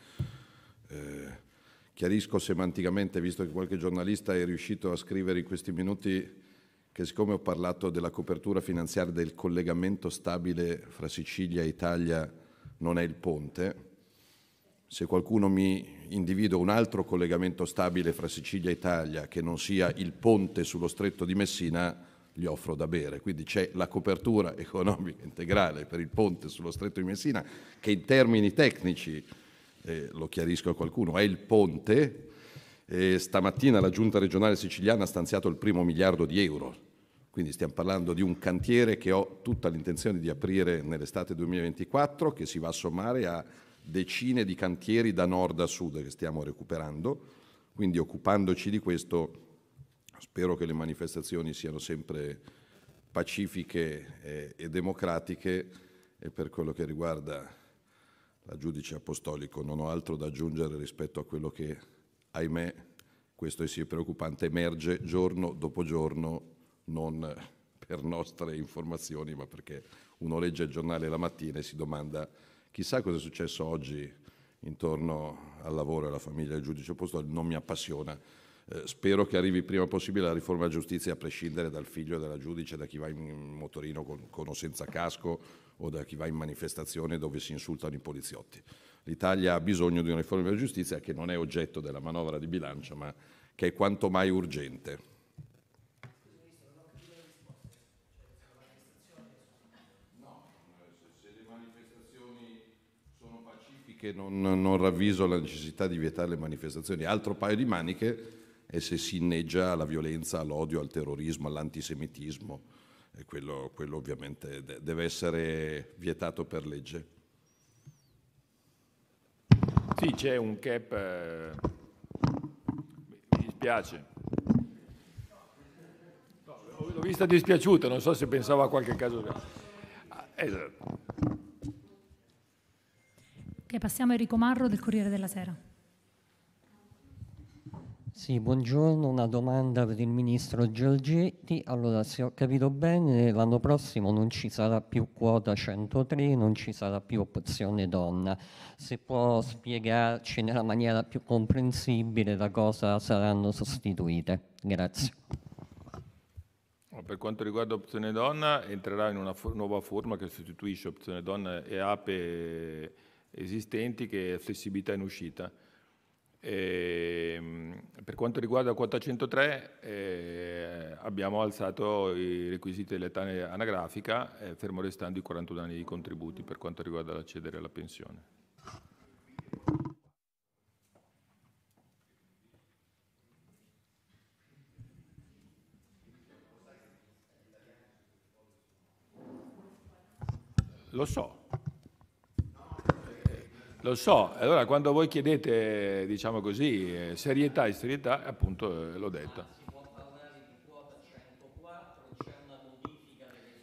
Eh, chiarisco semanticamente, visto che qualche giornalista è riuscito a scrivere in questi minuti che siccome ho parlato della copertura finanziaria del collegamento stabile fra Sicilia e Italia non è il ponte, se qualcuno mi individua un altro collegamento stabile fra Sicilia e Italia che non sia il ponte sullo stretto di Messina, gli offro da bere. Quindi c'è la copertura economica integrale per il ponte sullo stretto di Messina, che in termini tecnici, eh, lo chiarisco a qualcuno, è il ponte. Eh, stamattina la giunta regionale siciliana ha stanziato il primo miliardo di euro. Quindi stiamo parlando di un cantiere che ho tutta l'intenzione di aprire nell'estate 2024, che si va a sommare a decine di cantieri da nord a sud che stiamo recuperando, quindi occupandoci di questo spero che le manifestazioni siano sempre pacifiche e, e democratiche e per quello che riguarda la giudice apostolico non ho altro da aggiungere rispetto a quello che, ahimè, questo è sì preoccupante, emerge giorno dopo giorno, non per nostre informazioni, ma perché uno legge il giornale la mattina e si domanda Chissà cosa è successo oggi intorno al lavoro, e alla famiglia del giudice opposto, non mi appassiona. Eh, spero che arrivi prima possibile la riforma della giustizia, a prescindere dal figlio della giudice, da chi va in motorino con, con o senza casco o da chi va in manifestazione dove si insultano i poliziotti. L'Italia ha bisogno di una riforma della giustizia che non è oggetto della manovra di bilancio, ma che è quanto mai urgente. che non, non ravviso la necessità di vietare le manifestazioni. Altro paio di maniche è se si inneggia alla violenza, all'odio, al terrorismo, all'antisemitismo. E eh, quello, quello ovviamente deve essere vietato per legge. Sì, c'è un cap, eh, mi dispiace. L'ho vista dispiaciuta, non so se pensava a qualche caso. Ah, esatto. Ok, passiamo a Enrico Marro del Corriere della Sera. Sì, buongiorno, una domanda per il ministro Giorgetti. Allora, se ho capito bene, l'anno prossimo non ci sarà più quota 103, non ci sarà più opzione donna. Se può spiegarci nella maniera più comprensibile da cosa saranno sostituite. Grazie. Per quanto riguarda opzione donna, entrerà in una nuova forma che sostituisce opzione donna e APE esistenti che flessibilità in uscita. E, ehm, per quanto riguarda quota 103 eh, abbiamo alzato i requisiti dell'età anagrafica eh, fermo restando i 41 anni di contributi per quanto riguarda l'accedere alla pensione. Lo so, lo so, allora quando voi chiedete, diciamo così, eh, serietà e serietà, appunto eh, l'ho detto.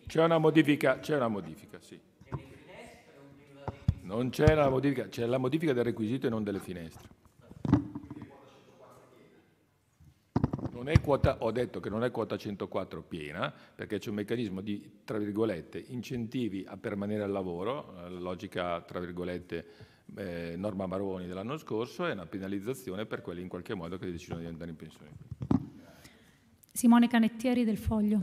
C'è una modifica, c'è una modifica, sì. Non c'è la modifica, c'è la modifica del requisito e non delle finestre. Non è quota, ho detto che non è quota 104 piena, perché c'è un meccanismo di, tra virgolette, incentivi a permanere al lavoro, la eh, logica, tra virgolette, eh, norma Maroni dell'anno scorso e una penalizzazione per quelli in qualche modo che decidono di andare in pensione. Simone Canettieri del Foglio.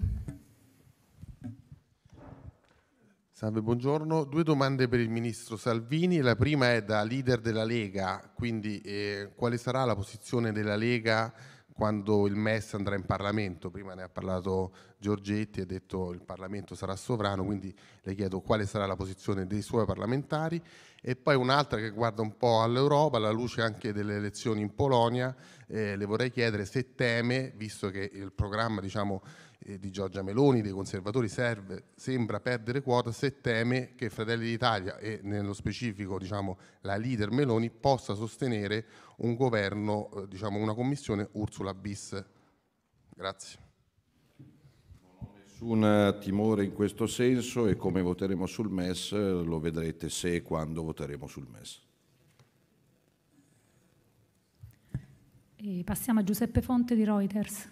Salve, buongiorno. Due domande per il ministro Salvini. La prima è da leader della Lega, quindi eh, quale sarà la posizione della Lega quando il MES andrà in Parlamento, prima ne ha parlato Giorgetti, ha detto che il Parlamento sarà sovrano, quindi le chiedo quale sarà la posizione dei suoi parlamentari e poi un'altra che guarda un po' all'Europa, alla luce anche delle elezioni in Polonia, eh, le vorrei chiedere se teme, visto che il programma diciamo, eh, di Giorgia Meloni, dei conservatori, serve, sembra perdere quota, se teme che Fratelli d'Italia e nello specifico diciamo, la leader Meloni possa sostenere un governo, eh, diciamo una commissione Ursula bis. Grazie. Non ho nessun eh, timore in questo senso e come voteremo sul MES eh, lo vedrete se e quando voteremo sul MES. E passiamo a Giuseppe Fonte di Reuters.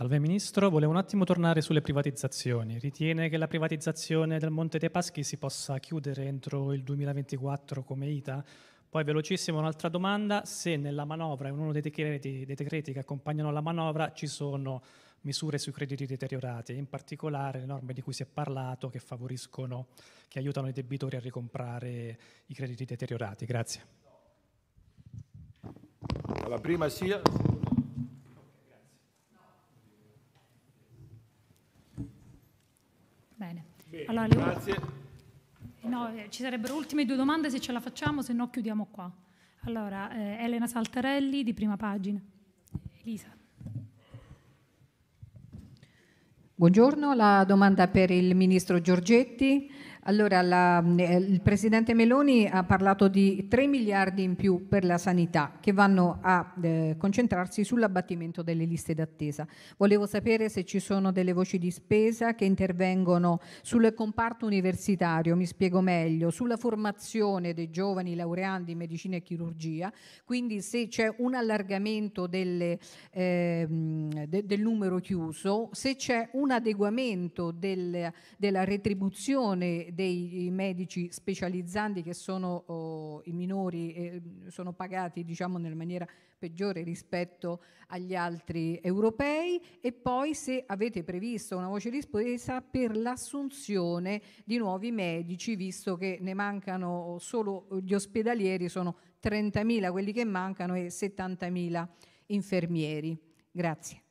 Salve Ministro, volevo un attimo tornare sulle privatizzazioni. Ritiene che la privatizzazione del Monte dei Paschi si possa chiudere entro il 2024 come ITA? Poi velocissimo un'altra domanda, se nella manovra, in uno dei decreti, dei decreti che accompagnano la manovra, ci sono misure sui crediti deteriorati, in particolare le norme di cui si è parlato che favoriscono, che aiutano i debitori a ricomprare i crediti deteriorati. Grazie. La prima sia Bene. Bene allora, le... Grazie. No, eh, ci sarebbero ultime due domande se ce la facciamo, se no chiudiamo qua. Allora, eh, Elena Saltarelli di prima pagina. Elisa. Buongiorno, la domanda per il Ministro Giorgetti. Allora, la, eh, il Presidente Meloni ha parlato di 3 miliardi in più per la sanità che vanno a eh, concentrarsi sull'abbattimento delle liste d'attesa. Volevo sapere se ci sono delle voci di spesa che intervengono sul comparto universitario, mi spiego meglio, sulla formazione dei giovani laureandi in medicina e chirurgia, quindi se c'è un allargamento delle, eh, de, del numero chiuso, se c'è un adeguamento del, della retribuzione dei medici specializzanti che sono oh, i minori e eh, sono pagati diciamo nella maniera peggiore rispetto agli altri europei e poi se avete previsto una voce di spesa per l'assunzione di nuovi medici visto che ne mancano oh, solo gli ospedalieri sono 30.000 quelli che mancano e 70.000 infermieri. Grazie.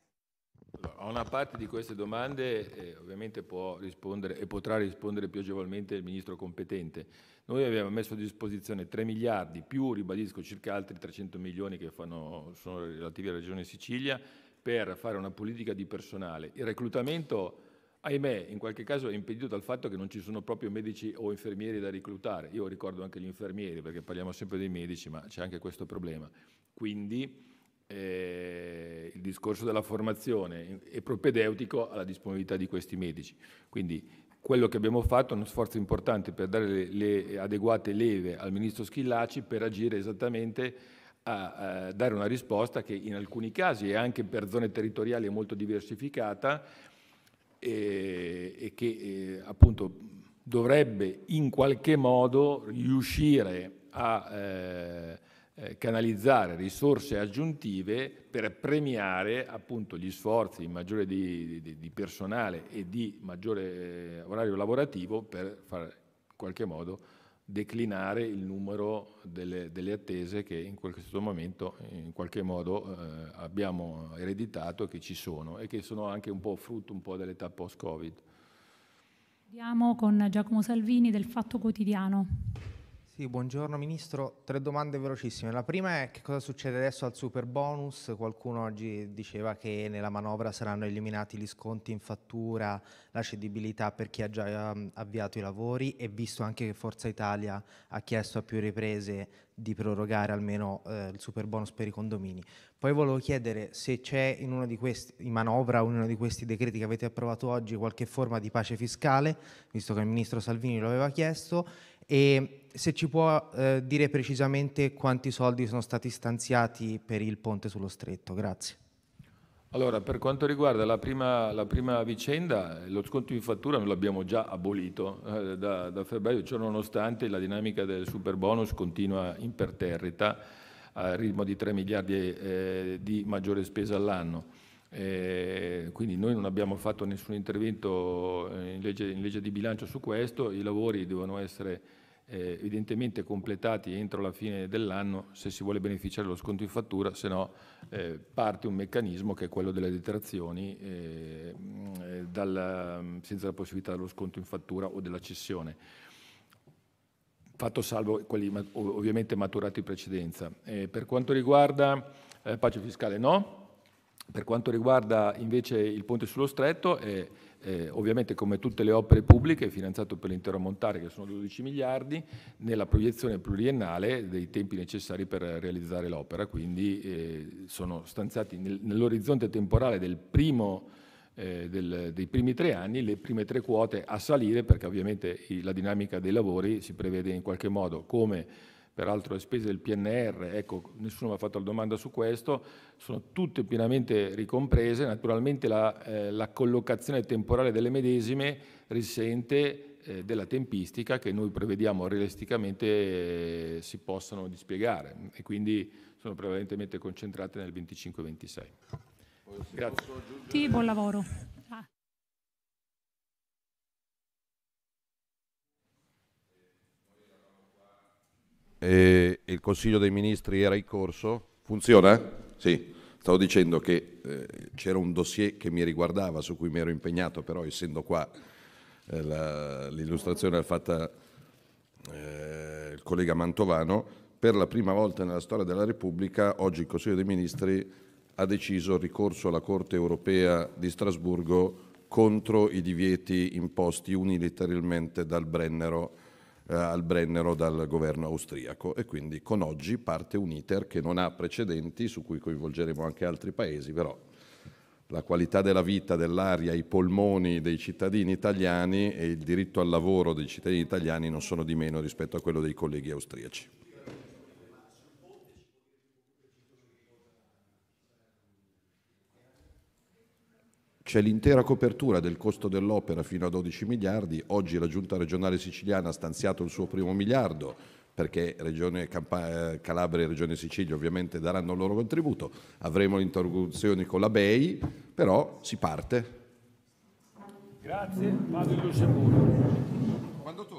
A una parte di queste domande eh, ovviamente può rispondere e potrà rispondere più agevolmente il ministro competente. Noi abbiamo messo a disposizione 3 miliardi più, ribadisco, circa altri 300 milioni che fanno, sono relativi alla Regione Sicilia per fare una politica di personale. Il reclutamento, ahimè, in qualche caso è impedito dal fatto che non ci sono proprio medici o infermieri da reclutare. Io ricordo anche gli infermieri perché parliamo sempre dei medici, ma c'è anche questo problema. Quindi eh, il discorso della formazione è propedeutico alla disponibilità di questi medici. Quindi quello che abbiamo fatto è uno sforzo importante per dare le, le adeguate leve al ministro Schillaci per agire esattamente a, a dare una risposta che in alcuni casi e anche per zone territoriali è molto diversificata e, e che eh, appunto dovrebbe in qualche modo riuscire a eh, eh, canalizzare risorse aggiuntive per premiare appunto, gli sforzi maggiori di, di, di, personale e di maggiore eh, orario lavorativo per far in qualche modo declinare il numero delle, delle attese che in questo momento in qualche modo eh, abbiamo ereditato e che ci sono e che sono anche un po' frutto un po' dell'età post-Covid. Andiamo con Giacomo Salvini del Fatto Quotidiano. Sì, buongiorno Ministro. Tre domande velocissime. La prima è che cosa succede adesso al super bonus? Qualcuno oggi diceva che nella manovra saranno eliminati gli sconti in fattura, la cedibilità per chi ha già ehm, avviato i lavori e visto anche che Forza Italia ha chiesto a più riprese di prorogare almeno eh, il super bonus per i condomini. Poi volevo chiedere se c'è in uno di questi in manovra o in uno di questi decreti che avete approvato oggi qualche forma di pace fiscale, visto che il ministro Salvini lo aveva chiesto e se ci può eh, dire precisamente quanti soldi sono stati stanziati per il ponte sullo stretto? Grazie. Allora, per quanto riguarda la prima, la prima vicenda, lo sconto di fattura non l'abbiamo già abolito eh, da, da, febbraio, cioè nonostante la dinamica del super bonus continua imperterrita al ritmo di 3 miliardi eh, di maggiore spesa all'anno. Eh, quindi noi non abbiamo fatto nessun intervento eh, in legge, in legge di bilancio su questo, i lavori devono essere eh, evidentemente completati entro la fine dell'anno se si vuole beneficiare dello sconto in fattura, se no eh, parte un meccanismo che è quello delle detrazioni eh, eh dalla, senza la possibilità dello sconto in fattura o della cessione. Fatto salvo quelli ovviamente maturati in precedenza. Eh, per quanto riguarda eh, pace fiscale no, per quanto riguarda invece il ponte sullo stretto, è, eh, ovviamente come tutte le opere pubbliche, finanziato per l'intero montare che sono 12 miliardi, nella proiezione pluriennale dei tempi necessari per realizzare l'opera, quindi eh, sono stanziati nel, nell'orizzonte temporale del primo, eh, del, dei primi tre anni le prime tre quote a salire perché ovviamente la dinamica dei lavori si prevede in qualche modo come peraltro le spese del PNR, ecco, nessuno mi ha fatto la domanda su questo, sono tutte pienamente ricomprese, naturalmente la, eh, la collocazione temporale delle medesime risente eh, della tempistica che noi prevediamo realisticamente eh, si possano dispiegare e quindi sono prevalentemente concentrate nel 25-26. Grazie. Sì, buon lavoro. e il Consiglio dei Ministri era in corso. Funziona? Sì. Stavo dicendo che eh, c'era un dossier che mi riguardava, su cui mi ero impegnato, però essendo qua eh, la, l'illustrazione l'ha fatta eh, il collega Mantovano, per la prima volta nella storia della Repubblica oggi il Consiglio dei Ministri ha deciso il ricorso alla Corte europea di Strasburgo contro i divieti imposti unilateralmente dal Brennero eh, al Brennero dal governo austriaco e quindi con oggi parte un iter che non ha precedenti su cui coinvolgeremo anche altri paesi, però la qualità della vita, dell'aria, i polmoni dei cittadini italiani e il diritto al lavoro dei cittadini italiani non sono di meno rispetto a quello dei colleghi austriaci. C'è l'intera copertura del costo dell'opera fino a 12 miliardi, oggi la Giunta regionale siciliana ha stanziato il suo primo miliardo perché Regione Campa- eh, Calabria e Regione Sicilia ovviamente daranno il loro contributo, avremo le con la BEI, però si parte. Grazie, vado in Lussemburgo.